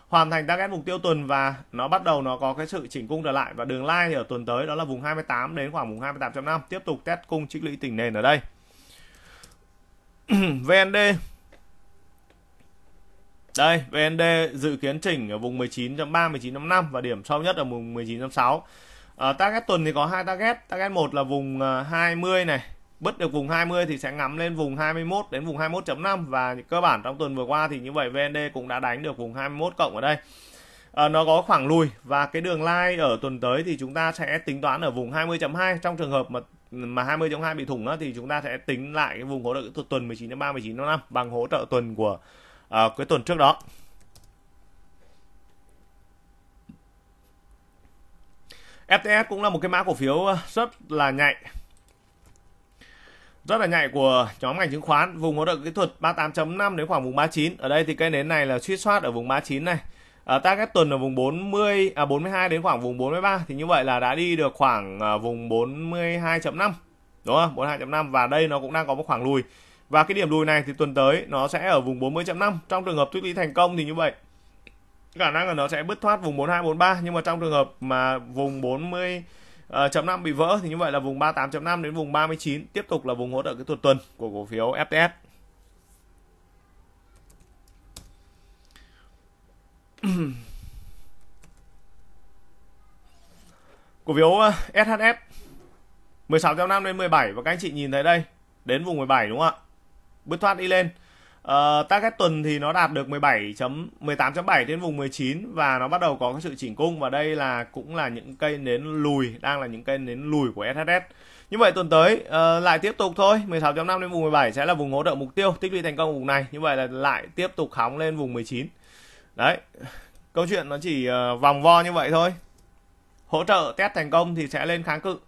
hoàn thành target mục tiêu tuần và nó bắt đầu nó có cái sự chỉnh cung trở lại và đường line ở tuần tới đó là vùng 28 đến khoảng vùng 28.5 tiếp tục test cung trích lũy tỉnh nền ở đây VND đây, VND dự kiến chỉnh ở vùng 19.3, 19.5 và điểm sâu nhất ở vùng 19.6. À, ờ, target tuần thì có hai target, target 1 là vùng 20 ờ, này, bứt được vùng 20 thì sẽ ngắm lên vùng 21 đến vùng 21.5 và cơ bản trong tuần vừa qua thì như vậy VND cũng đã đánh được vùng 21 cộng ở đây. À, nó có khoảng lùi và cái đường line ở tuần tới thì chúng ta sẽ tính toán ở vùng 20.2 trong trường hợp mà mà 20.2 bị thủng đó, thì chúng ta sẽ tính lại cái vùng hỗ trợ tuần 19.3 19.5 bằng hỗ trợ tuần của à, cuối tuần trước đó. FTS cũng là một cái mã cổ phiếu ờ, rất là nhạy. Rất là nhạy của nhóm ngành chứng khoán, vùng hỗ trợ kỹ thuật 38.5 đến khoảng vùng 39. Ở đây thì cây nến này là suýt soát ở vùng 39 này. À, target tuần ở vùng 40 à 42 đến khoảng vùng 43 thì như vậy là đã đi được khoảng à, vùng 42.5 đúng không? 42.5 và đây nó cũng đang có một khoảng lùi và cái điểm lùi này thì tuần tới nó sẽ ở vùng 40.5 trong trường hợp tích lũy thành công thì như vậy khả năng là nó sẽ bứt thoát vùng 4243 nhưng mà trong trường hợp mà vùng 40 ờ, chấm uh, 5 bị vỡ thì như vậy là vùng 38.5 đến vùng 39 tiếp tục là vùng hỗ trợ cái tuần tuần của cổ phiếu FTS. cổ phiếu ờ, SHF 16.5 đến 17 và các anh chị nhìn thấy đây đến vùng 17 đúng không ạ? bứt thoát đi lên uh, target tuần thì nó đạt được 17.18.7 đến vùng 19 và nó bắt đầu có cái sự chỉnh cung và đây là cũng là những cây nến lùi đang là những cây nến lùi của SHS như vậy tuần tới uh, lại tiếp tục thôi 16.5 đến vùng 17 sẽ là vùng hỗ trợ mục tiêu tích lũy thành công vùng này như vậy là lại tiếp tục hóng lên vùng 19 đấy câu chuyện nó chỉ uh, vòng vo như vậy thôi hỗ trợ test thành công thì sẽ lên kháng cự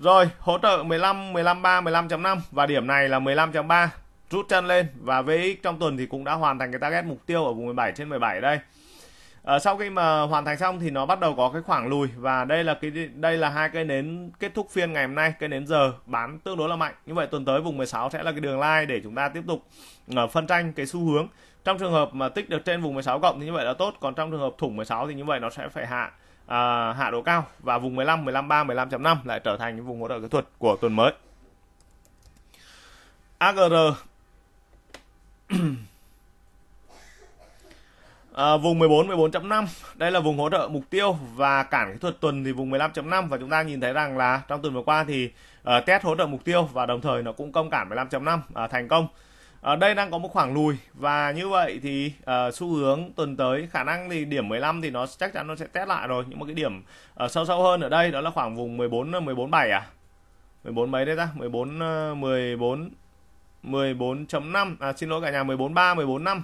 rồi, hỗ trợ 15, 15.3, 15.5 và điểm này là 15.3 rút chân lên và VX trong tuần thì cũng đã hoàn thành cái target mục tiêu ở vùng 17 trên 17 đây. À, sau khi mà hoàn thành xong thì nó bắt đầu có cái khoảng lùi và đây là cái đây là hai cây nến kết thúc phiên ngày hôm nay, cây nến giờ bán tương đối là mạnh. Như vậy tuần tới vùng 16 sẽ là cái đường line để chúng ta tiếp tục ờ, phân tranh cái xu hướng. Trong trường hợp mà tích được trên vùng 16 cộng thì như vậy là tốt, còn trong trường hợp thủng 16 thì như vậy nó sẽ phải hạ à, hạ độ cao và vùng 15, 15.3, 15.5 lại trở thành những vùng hỗ trợ kỹ thuật của tuần mới. AGR à, vùng 14 14.5 đây là vùng hỗ trợ mục tiêu và cản kỹ thuật tuần thì vùng 15.5 và chúng ta nhìn thấy rằng là trong tuần vừa qua thì uh, test hỗ trợ mục tiêu và đồng thời nó cũng công cản 15.5 uh, à, thành công ở đây đang có một khoảng lùi và như vậy thì uh, xu hướng tuần tới khả năng thì điểm 15 thì nó chắc chắn nó sẽ test lại rồi nhưng mà cái điểm uh, sâu sâu hơn ở đây đó là khoảng vùng 14 14 7 à 14 mấy đấy ta 14 uh, 14 14.5 à xin lỗi cả nhà 143 145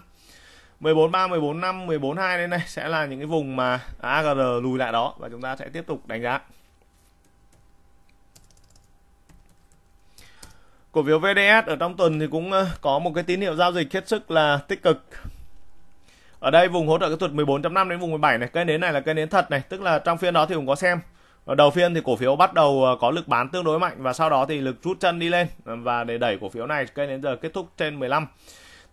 143 145 142 đây này sẽ là những cái vùng mà AGR lùi lại đó và chúng ta sẽ tiếp tục đánh giá cổ phiếu VDS ở trong tuần thì cũng ờ, có một cái tín hiệu giao dịch hết sức là tích cực ở đây vùng hỗ trợ kỹ thuật 14.5 đến vùng 17 này cây nến này là cây nến thật này tức là trong phiên đó thì cũng có xem ở đầu phiên thì cổ phiếu bắt đầu ờ, có lực bán tương đối mạnh và sau đó thì lực rút chân đi lên ờ, và để đẩy cổ phiếu này cây nến giờ kết thúc trên 15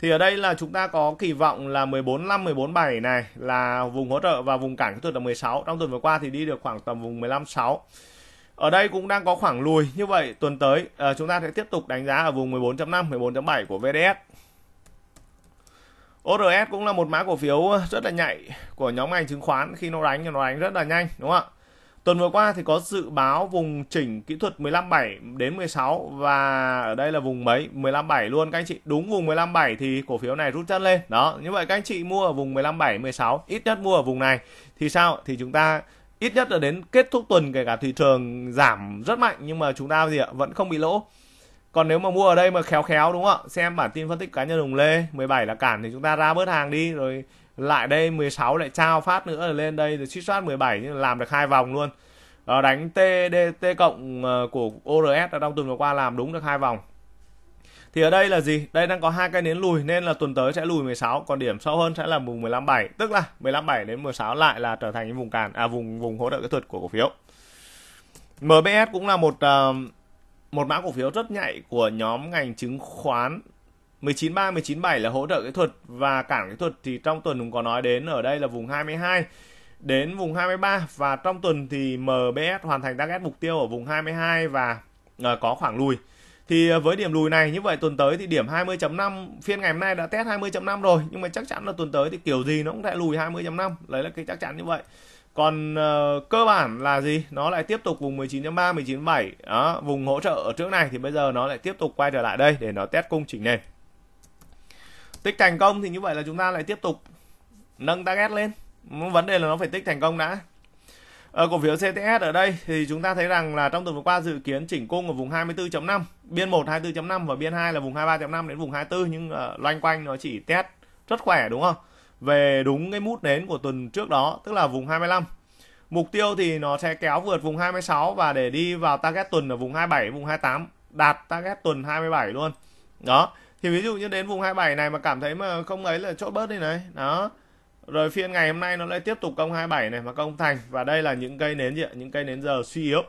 thì ở đây là chúng ta có kỳ vọng là 145 147 này là vùng hỗ trợ và vùng cản kỹ thuật là 16 trong tuần vừa qua thì đi được khoảng tầm vùng 156 ở đây cũng đang có khoảng lùi như vậy tuần tới à, chúng ta sẽ tiếp tục đánh giá ở vùng 14.5 14.7 của VDS ORS cũng là một mã cổ phiếu rất là nhạy của nhóm ngành chứng khoán khi nó đánh thì nó đánh rất là nhanh đúng không ạ tuần vừa qua thì có dự báo vùng chỉnh kỹ thuật 15.7 đến 16 và ở đây là vùng mấy 15.7 luôn các anh chị đúng vùng 15.7 thì cổ phiếu này rút chân lên đó như vậy các anh chị mua ở vùng 15.7 16 ít nhất mua ở vùng này thì sao thì chúng ta ít nhất là đến kết thúc tuần kể cả thị trường giảm rất mạnh nhưng mà chúng ta gì ạ vẫn không bị lỗ còn nếu mà mua ở đây mà khéo khéo đúng không ạ xem bản tin phân tích cá nhân đồng lê 17 là cản thì chúng ta ra bớt hàng đi rồi lại đây 16 lại trao phát nữa rồi lên đây rồi suýt soát 17 làm được hai vòng luôn đánh TDT cộng ờ, của ORS đã trong tuần vừa qua làm đúng được hai vòng thì ở đây là gì đây đang có hai cây nến lùi nên là tuần tới sẽ lùi 16 còn điểm sâu hơn sẽ là vùng 157 tức là 157 đến 16 lại là trở thành vùng cản à vùng vùng hỗ trợ kỹ thuật của cổ phiếu MBS cũng là một uh, một mã cổ phiếu rất nhạy của nhóm ngành chứng khoán 193 197 là hỗ trợ kỹ thuật và cản kỹ thuật thì trong tuần cũng có nói đến ở đây là vùng 22 đến vùng 23 và trong tuần thì MBS hoàn thành target mục tiêu ở vùng 22 và uh, có khoảng lùi thì à, với điểm lùi này như vậy tuần tới thì điểm 20.5 phiên ngày hôm nay đã test 20.5 rồi nhưng mà chắc chắn là tuần tới thì kiểu gì nó cũng sẽ lùi 20.5 đấy là cái chắc chắn như vậy còn uh, cơ bản là gì nó lại tiếp tục vùng 19.3 19.7 đó vùng hỗ trợ ở trước này thì bây giờ nó lại tiếp tục quay trở lại đây để nó test cung chỉnh này tích thành công thì như vậy là chúng ta lại tiếp tục nâng target lên vấn đề là nó phải tích thành công đã cổ phiếu CTS ở đây thì chúng ta thấy rằng là trong tuần vừa qua dự kiến chỉnh cung ở vùng 24.5, biên 1 24.5 và biên 2 là vùng 23.5 đến vùng 24 nhưng uh, loanh quanh nó chỉ test rất khỏe đúng không? Về đúng cái mút nến của tuần trước đó, tức là vùng 25. Mục tiêu thì nó sẽ kéo vượt vùng 26 và để đi vào target tuần ở vùng 27, vùng 28, đạt target tuần 27 luôn. Đó. Thì ví dụ như đến vùng 27 này mà cảm thấy mà không ấy là chốt bớt đi này. Đó rồi phiên ngày hôm nay nó lại tiếp tục công 27 này mà công thành và đây là những cây nến gì ạ? Những cây nến giờ suy yếu.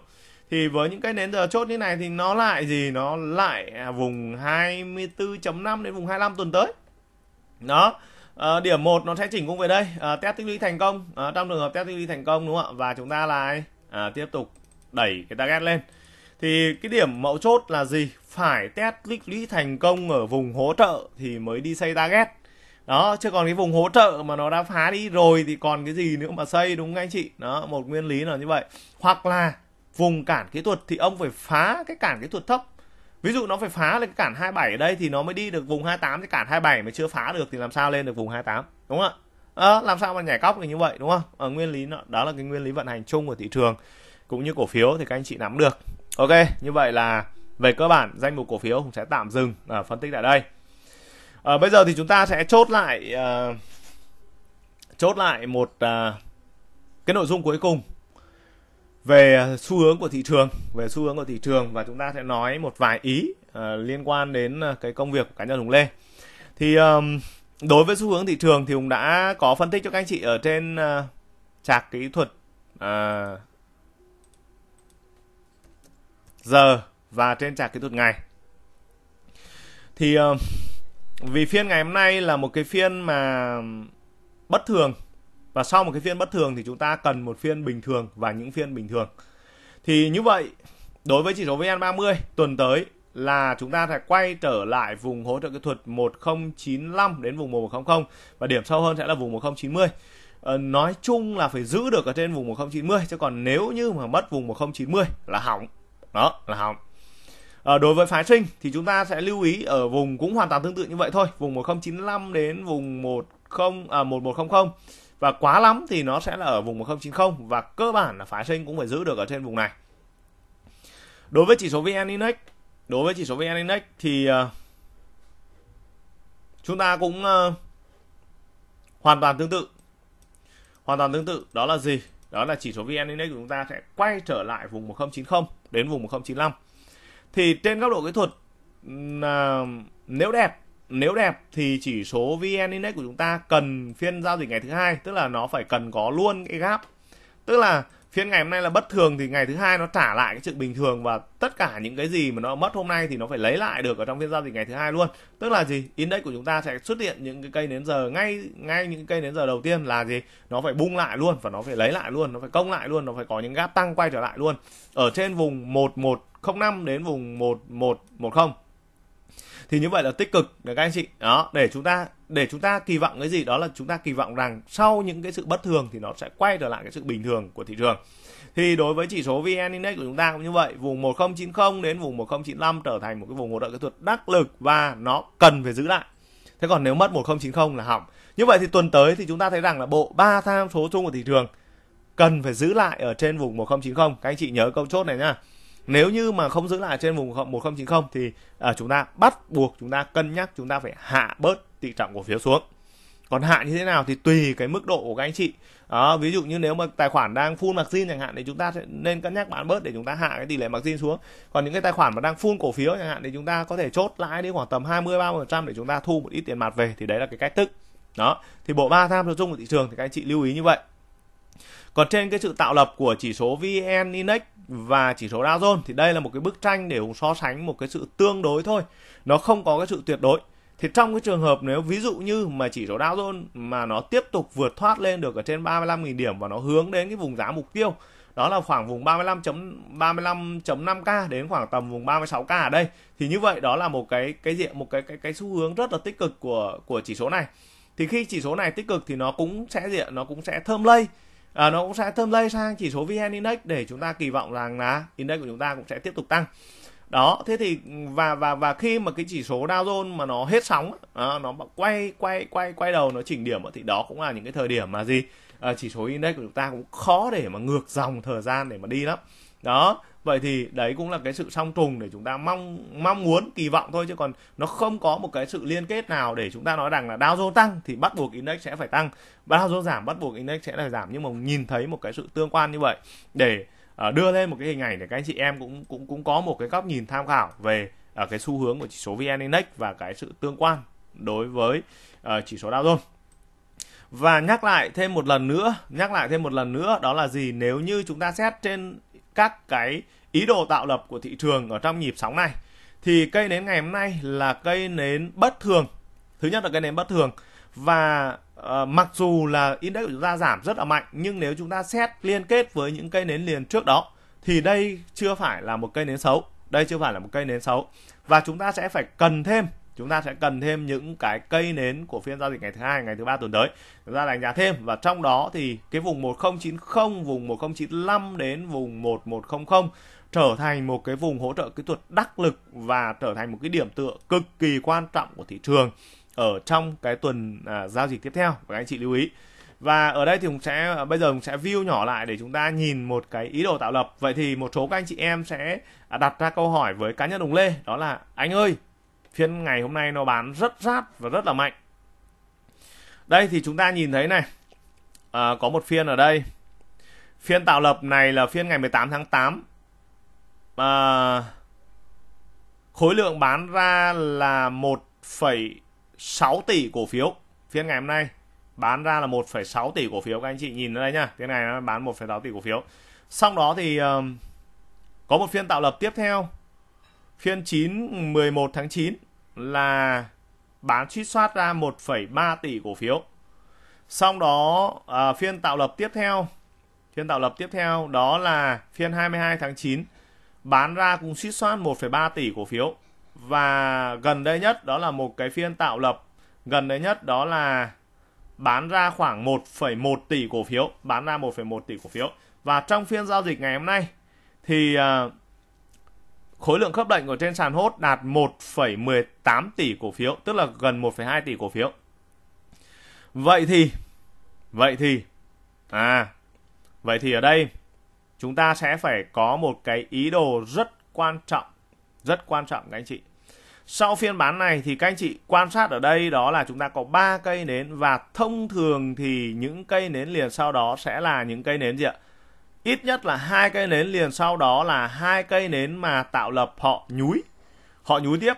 Thì với những cây nến giờ chốt như này thì nó lại gì? Nó lại à, vùng 24.5 đến vùng 25 tuần tới. Đó. À, điểm 1 nó sẽ chỉnh cung về đây, à, test tích lũy thành công. À, trong trường hợp test tích lũy thành công đúng không ạ? Và chúng ta lại à, tiếp tục đẩy cái target lên. Thì cái điểm mẫu chốt là gì? Phải test tích lũy thành công ở vùng hỗ trợ thì mới đi xây target đó chứ còn cái vùng hỗ trợ mà nó đã phá đi rồi thì còn cái gì nữa mà xây đúng không anh chị đó một nguyên lý là như vậy hoặc là vùng cản kỹ thuật thì ông phải phá cái cản kỹ thuật thấp ví dụ nó phải phá lên cái cản 27 ở đây thì nó mới đi được vùng 28 cái cản 27 mà chưa phá được thì làm sao lên được vùng 28 đúng không ạ à, làm sao mà nhảy cóc được như vậy đúng không ở ờ, nguyên lý nó đó là cái nguyên lý vận hành chung của thị trường cũng như cổ phiếu thì các anh chị nắm được ok như vậy là về cơ bản danh mục cổ phiếu cũng sẽ tạm dừng à, phân tích tại đây à, bây giờ thì chúng ta sẽ chốt lại à, chốt lại một à, cái nội dung cuối cùng về xu hướng của thị trường về xu hướng của thị trường và chúng ta sẽ nói một vài ý à, liên quan đến cái công việc của cá nhân hùng lê thì um, đối với xu hướng thị trường thì hùng đã có phân tích cho các anh chị ở trên uh, trạc kỹ thuật uh, giờ và trên trạc kỹ thuật ngày thì uh, vì phiên ngày hôm nay là một cái phiên mà bất thường và sau một cái phiên bất thường thì chúng ta cần một phiên bình thường và những phiên bình thường thì như vậy đối với chỉ số VN30 tuần tới là chúng ta sẽ quay trở lại vùng hỗ trợ kỹ thuật 1095 đến vùng 1100 và điểm sâu hơn sẽ là vùng 1090 ờ, nói chung là phải giữ được ở trên vùng 1090 chứ còn nếu như mà mất vùng 1090 là hỏng đó là hỏng À, đối với phái sinh thì chúng ta sẽ lưu ý ở vùng cũng hoàn toàn tương tự như vậy thôi, vùng 1095 đến vùng 10 à 1100 và quá lắm thì nó sẽ là ở vùng 1090 và cơ bản là phái sinh cũng phải giữ được ở trên vùng này. Đối với chỉ số VN Index, đối với chỉ số VN Index thì ờ, chúng ta cũng ờ, hoàn toàn tương tự. Hoàn toàn tương tự, đó là gì? Đó là chỉ số VN Index của chúng ta sẽ quay trở lại vùng 1090 đến vùng 1095 thì trên góc độ kỹ thuật à, nếu đẹp nếu đẹp thì chỉ số vn index của chúng ta cần phiên giao dịch ngày thứ hai tức là nó phải cần có luôn cái gap tức là phiên ngày hôm nay là bất thường thì ngày thứ hai nó trả lại cái sự bình thường và tất cả những cái gì mà nó mất hôm nay thì nó phải lấy lại được ở trong phiên giao dịch ngày thứ hai luôn tức là gì index của chúng ta sẽ xuất hiện những cái cây nến giờ ngay ngay những cây nến giờ đầu tiên là gì nó phải bung lại luôn và nó phải lấy lại luôn nó phải công lại luôn nó phải có những gap tăng quay trở lại luôn ở trên vùng một một 05 đến vùng 1110 thì như vậy là tích cực các anh chị đó để chúng ta để chúng ta kỳ vọng cái gì đó là chúng ta kỳ vọng rằng sau những cái sự bất thường thì nó sẽ quay trở lại cái sự bình thường của thị trường thì đối với chỉ số VN Index của chúng ta cũng như vậy vùng 1090 đến vùng 1095 trở thành một cái vùng hỗ trợ kỹ thuật đắc lực và nó cần phải giữ lại thế còn nếu mất 1090 là hỏng như vậy thì tuần tới thì chúng ta thấy rằng là bộ ba tham số chung của thị trường cần phải giữ lại ở trên vùng 1090 các anh chị nhớ câu chốt này nhá nếu như mà không giữ lại trên vùng 1090 thì uh, chúng ta bắt buộc chúng ta cân nhắc chúng ta phải hạ bớt tỷ trọng cổ phiếu xuống còn hạ như thế nào thì tùy cái mức độ của các anh chị đó, ví dụ như nếu mà tài khoản đang full margin chẳng hạn thì chúng ta sẽ nên cân nhắc bán bớt để chúng ta hạ cái tỷ lệ margin xuống còn những cái tài khoản mà đang full cổ phiếu chẳng hạn thì chúng ta có thể chốt lãi đi khoảng tầm 20 30% để chúng ta thu một ít tiền mặt về thì đấy là cái cách thức đó thì bộ ba tham số chung của thị trường thì các anh chị lưu ý như vậy còn trên cái sự tạo lập của chỉ số VN Index và chỉ số Dow Jones thì đây là một cái bức tranh để Hùng so sánh một cái sự tương đối thôi nó không có cái sự tuyệt đối thì trong cái trường hợp nếu ví dụ như mà chỉ số Dow Jones mà nó tiếp tục vượt thoát lên được ở trên 35.000 điểm và nó hướng đến cái vùng giá mục tiêu đó là khoảng vùng 35 35.5k đến khoảng tầm vùng 36k ở đây thì như vậy đó là một cái cái diện một cái cái cái xu hướng rất là tích cực của của chỉ số này thì khi chỉ số này tích cực thì nó cũng sẽ diện nó cũng sẽ thơm lây à, nó cũng sẽ thơm lây sang chỉ số vn index để chúng ta kỳ vọng rằng là index của chúng ta cũng sẽ tiếp tục tăng đó thế thì và và và khi mà cái chỉ số Dow Jones mà nó hết sóng à, nó quay quay quay quay đầu nó chỉnh điểm thì đó cũng là những cái thời điểm mà gì à, chỉ số index của chúng ta cũng khó để mà ngược dòng thời gian để mà đi lắm đó vậy thì đấy cũng là cái sự song trùng để chúng ta mong mong muốn kỳ vọng thôi chứ còn nó không có một cái sự liên kết nào để chúng ta nói rằng là Dow Jones tăng thì bắt buộc index sẽ phải tăng Dow Jones giảm bắt buộc index sẽ là giảm nhưng mà nhìn thấy một cái sự tương quan như vậy để ờ, đưa lên một cái hình ảnh để các anh chị em cũng cũng cũng có một cái góc nhìn tham khảo về uh, cái xu hướng của chỉ số VN Index và cái sự tương quan đối với ờ, chỉ số Dow Jones và nhắc lại thêm một lần nữa nhắc lại thêm một lần nữa đó là gì nếu như chúng ta xét trên các cái ý đồ tạo lập của thị trường ở trong nhịp sóng này thì cây nến ngày hôm nay là cây nến bất thường thứ nhất là cây nến bất thường và uh, mặc dù là index của chúng ta giảm rất là mạnh nhưng nếu chúng ta xét liên kết với những cây nến liền trước đó thì đây chưa phải là một cây nến xấu đây chưa phải là một cây nến xấu và chúng ta sẽ phải cần thêm chúng ta sẽ cần thêm những cái cây nến của phiên giao dịch ngày thứ hai ngày thứ ba tuần tới chúng ta đánh giá thêm và trong đó thì cái vùng 1090 vùng 1095 đến vùng 1100 trở thành một cái vùng hỗ trợ kỹ thuật đắc lực và trở thành một cái điểm tựa cực kỳ quan trọng của thị trường ở trong cái tuần à, giao dịch tiếp theo các anh chị lưu ý và ở đây thì cũng sẽ à, bây giờ cũng sẽ view nhỏ lại để chúng ta nhìn một cái ý đồ tạo lập vậy thì một số các anh chị em sẽ à, đặt ra câu hỏi với cá nhân đồng lê đó là anh ơi phiên ngày hôm nay nó bán rất rát và rất là mạnh đây thì chúng ta nhìn thấy này à, có một phiên ở đây phiên tạo lập này là phiên ngày 18 tháng 8 à, khối lượng bán ra là 1,6 tỷ cổ phiếu phiên ngày hôm nay bán ra là 1,6 tỷ cổ phiếu các anh chị nhìn đây nhá phiên này nó bán 1,6 tỷ cổ phiếu sau đó thì uh, có một phiên tạo lập tiếp theo phiên 9 11 tháng 9 là bán suýt soát ra 1,3 tỷ cổ phiếu sau đó uh, phiên tạo lập tiếp theo phiên tạo lập tiếp theo đó là phiên 22 tháng 9 bán ra cũng suýt soát 1,3 tỷ cổ phiếu và gần đây nhất đó là một cái phiên tạo lập gần đây nhất đó là bán ra khoảng 1,1 tỷ cổ phiếu bán ra 1,1 tỷ cổ phiếu và trong phiên giao dịch ngày hôm nay thì ờ, khối lượng khớp lệnh của trên sàn hốt đạt 1,18 tỷ cổ phiếu tức là gần 1,2 tỷ cổ phiếu vậy thì vậy thì à vậy thì ở đây chúng ta sẽ phải có một cái ý đồ rất quan trọng rất quan trọng các anh chị sau phiên bán này thì các anh chị quan sát ở đây đó là chúng ta có ba cây nến và thông thường thì những cây nến liền sau đó sẽ là những cây nến gì ạ? Ít nhất là hai cây nến liền sau đó là hai cây nến mà tạo lập họ nhúi. Họ nhúi tiếp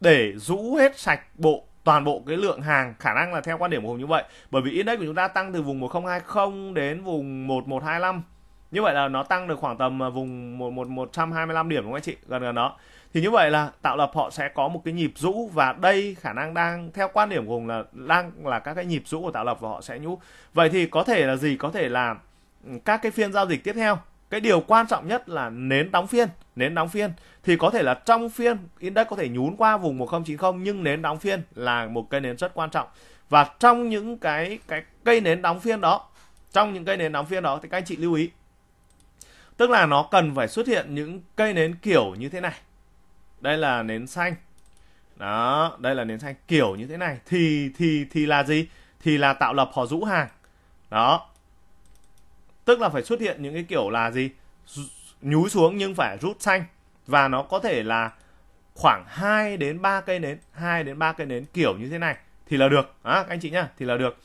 để rũ hết sạch bộ toàn bộ cái lượng hàng khả năng là theo quan điểm của Hùng như vậy bởi vì index của chúng ta tăng từ vùng 1020 đến vùng 1125 như vậy là nó tăng được khoảng tầm à, vùng một một một trăm hai mươi lăm điểm đúng không anh chị gần gần đó thì như vậy là tạo lập họ sẽ có một cái nhịp rũ và đây khả năng đang theo quan điểm của hùng là đang là các cái nhịp rũ của tạo lập và họ sẽ nhũ vậy thì có thể là gì có thể là ừ, các cái phiên giao dịch tiếp theo cái điều quan trọng nhất là nến đóng phiên nến đóng phiên thì có thể là trong phiên index có thể nhún qua vùng 1090 nhưng nến đóng phiên là một cây nến rất quan trọng và trong những cái cái cây nến đóng phiên đó trong những cây nến đóng phiên đó thì các anh chị lưu ý Tức là nó cần phải xuất hiện những cây nến kiểu như thế này. Đây là nến xanh. Đó, đây là nến xanh kiểu như thế này. Thì thì thì là gì? Thì là tạo lập họ rũ hàng. Đó. Tức là phải xuất hiện những cái kiểu là gì? Nhúi xuống nhưng phải rút xanh và nó có thể là khoảng 2 đến 3 cây nến, 2 đến 3 cây nến kiểu như thế này thì là được. Đó, các anh chị nhá, thì là được.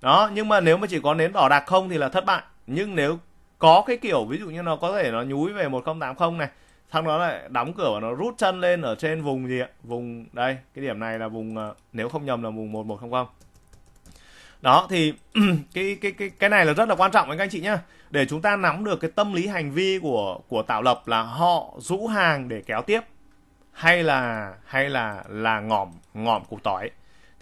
Đó, nhưng mà nếu mà chỉ có nến đỏ đặc không thì là thất bại. Nhưng nếu có cái kiểu ví dụ như nó có thể nó nhúi về 1080 này xong đó lại đóng cửa và nó rút chân lên ở trên vùng gì ạ vùng đây cái điểm này là vùng ờ, nếu không nhầm là vùng 1100 đó thì cái cái cái cái này là rất là quan trọng với các anh chị nhá để chúng ta nắm được cái tâm lý hành vi của của tạo lập là họ rũ hàng để kéo tiếp hay là hay là là ngỏm ngỏm cục tỏi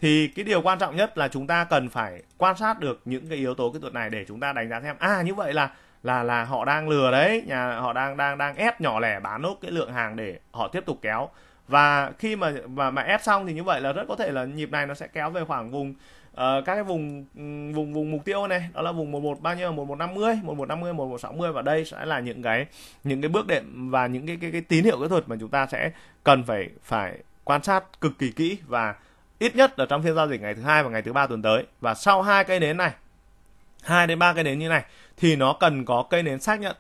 thì cái điều quan trọng nhất là chúng ta cần phải quan sát được những cái yếu tố kỹ thuật này để chúng ta đánh giá xem à như vậy là là là họ đang lừa đấy nhà họ đang đang đang ép nhỏ lẻ bán nốt cái lượng hàng để họ tiếp tục kéo và khi mà mà mà ép xong thì như vậy là rất có thể là nhịp này nó sẽ kéo về khoảng vùng uh, các cái vùng vùng vùng mục tiêu này đó là vùng 11 bao nhiêu 1150 1150 1160 và đây sẽ là những cái những cái bước đệm và những cái cái cái tín hiệu kỹ thuật mà chúng ta sẽ cần phải phải quan sát cực kỳ kỹ và ít nhất là trong phiên giao dịch ngày thứ hai và ngày thứ ba tuần tới và sau hai cây nến này hai đến ba cây nến như này thì nó cần có cây nến xác nhận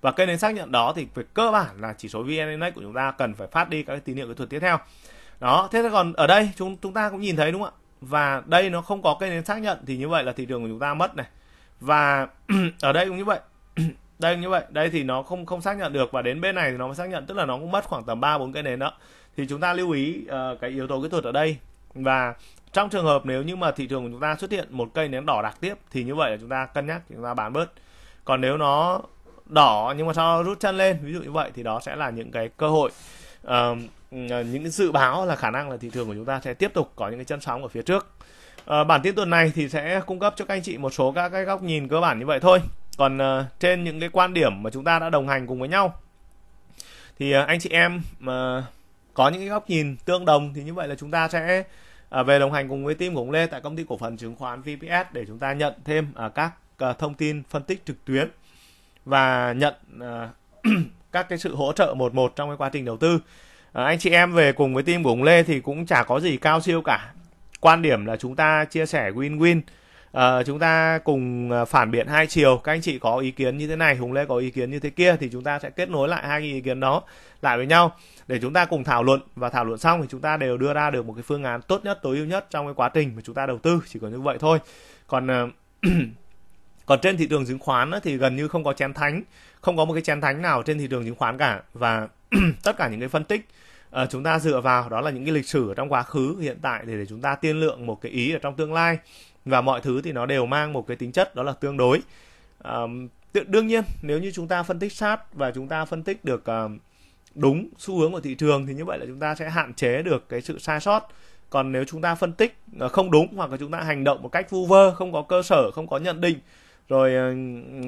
và cây nến xác nhận đó thì về cơ bản là chỉ số vn index của chúng ta cần phải phát đi các cái tín hiệu kỹ thuật tiếp theo đó thế còn ở đây chúng chúng ta cũng nhìn thấy đúng không ạ và đây nó không có cây nến xác nhận thì như vậy là thị trường của chúng ta mất này và ở đây cũng như vậy đây cũng như vậy đây thì nó không không xác nhận được và đến bên này thì nó mới xác nhận tức là nó cũng mất khoảng tầm ba bốn cây nến đó thì chúng ta lưu ý uh, cái yếu tố kỹ thuật ở đây và trong trường hợp nếu như mà thị trường của chúng ta xuất hiện một cây nến đỏ đặc tiếp thì như vậy là chúng ta cân nhắc chúng ta bán bớt còn nếu nó đỏ nhưng mà sau rút chân lên ví dụ như vậy thì đó sẽ là những cái cơ hội uh, những dự báo là khả năng là thị trường của chúng ta sẽ tiếp tục có những cái chân sóng ở phía trước uh, bản tin tuần này thì sẽ cung cấp cho các anh chị một số các cái góc nhìn cơ bản như vậy thôi còn uh, trên những cái quan điểm mà chúng ta đã đồng hành cùng với nhau thì uh, anh chị em mà uh, có những cái góc nhìn tương đồng thì như vậy là chúng ta sẽ À, về đồng hành cùng với team của ông Lê tại công ty cổ phần chứng khoán VPS để chúng ta nhận thêm à, các à, thông tin phân tích trực tuyến và nhận à, các cái sự hỗ trợ một một trong cái quá trình đầu tư anh chị em về cùng với team của ông Lê thì cũng chả có gì cao siêu cả quan điểm là chúng ta chia sẻ win-win uh, chúng ta cùng ờ, phản biện hai chiều các anh chị có ý kiến như thế này hùng lê có ý kiến như thế kia thì chúng ta sẽ kết nối lại hai ý kiến đó lại với nhau để chúng ta cùng thảo luận và thảo luận xong thì chúng ta đều đưa ra được một cái phương án tốt nhất tối ưu nhất trong cái quá trình mà chúng ta đầu tư chỉ có như vậy thôi còn uh, còn trên thị trường chứng khoán thì gần như không có chén thánh không có một cái chén thánh nào trên thị trường chứng khoán cả và tất cả những cái phân tích uh, chúng ta dựa vào đó là những cái lịch sử ở trong quá khứ hiện tại để để chúng ta tiên lượng một cái ý ở trong tương lai và mọi thứ thì nó đều mang một cái tính chất đó là tương đối um, đương nhiên nếu như chúng ta phân tích sát và chúng ta phân tích được um, đúng xu hướng của thị trường thì như vậy là chúng ta sẽ hạn chế được cái sự sai sót còn nếu chúng ta phân tích ờ, không đúng hoặc là chúng ta hành động một cách vu vơ không có cơ sở không có nhận định rồi ờ,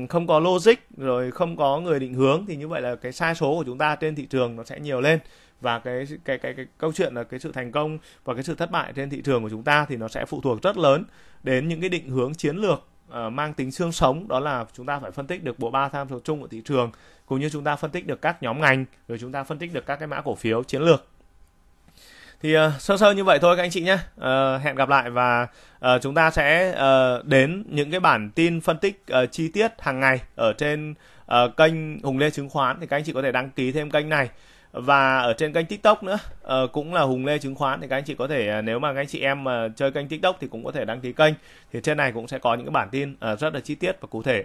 không có logic rồi không có người định hướng thì như vậy là cái sai số của chúng ta trên thị trường nó sẽ nhiều lên và cái cái cái cái câu chuyện là cái sự thành công và cái sự thất bại trên thị trường của chúng ta thì nó sẽ phụ thuộc rất lớn đến những cái định hướng chiến lược uh, mang tính xương sống đó là chúng ta phải phân tích được bộ ba tham số chung của thị trường cũng như chúng ta phân tích được các nhóm ngành rồi chúng ta phân tích được các cái mã cổ phiếu chiến lược thì uh, sơ sơ như vậy thôi các anh chị nhé uh, hẹn gặp lại và uh, chúng ta sẽ uh, đến những cái bản tin phân tích uh, chi tiết hàng ngày ở trên uh, kênh hùng lê chứng khoán thì các anh chị có thể đăng ký thêm kênh này và ở trên kênh tiktok nữa uh, cũng là hùng lê chứng khoán thì các anh chị có thể à, nếu mà các anh chị em mà chơi kênh tiktok thì cũng có thể đăng ký kênh thì trên này cũng sẽ có những cái bản tin ờ, rất là chi tiết và cụ thể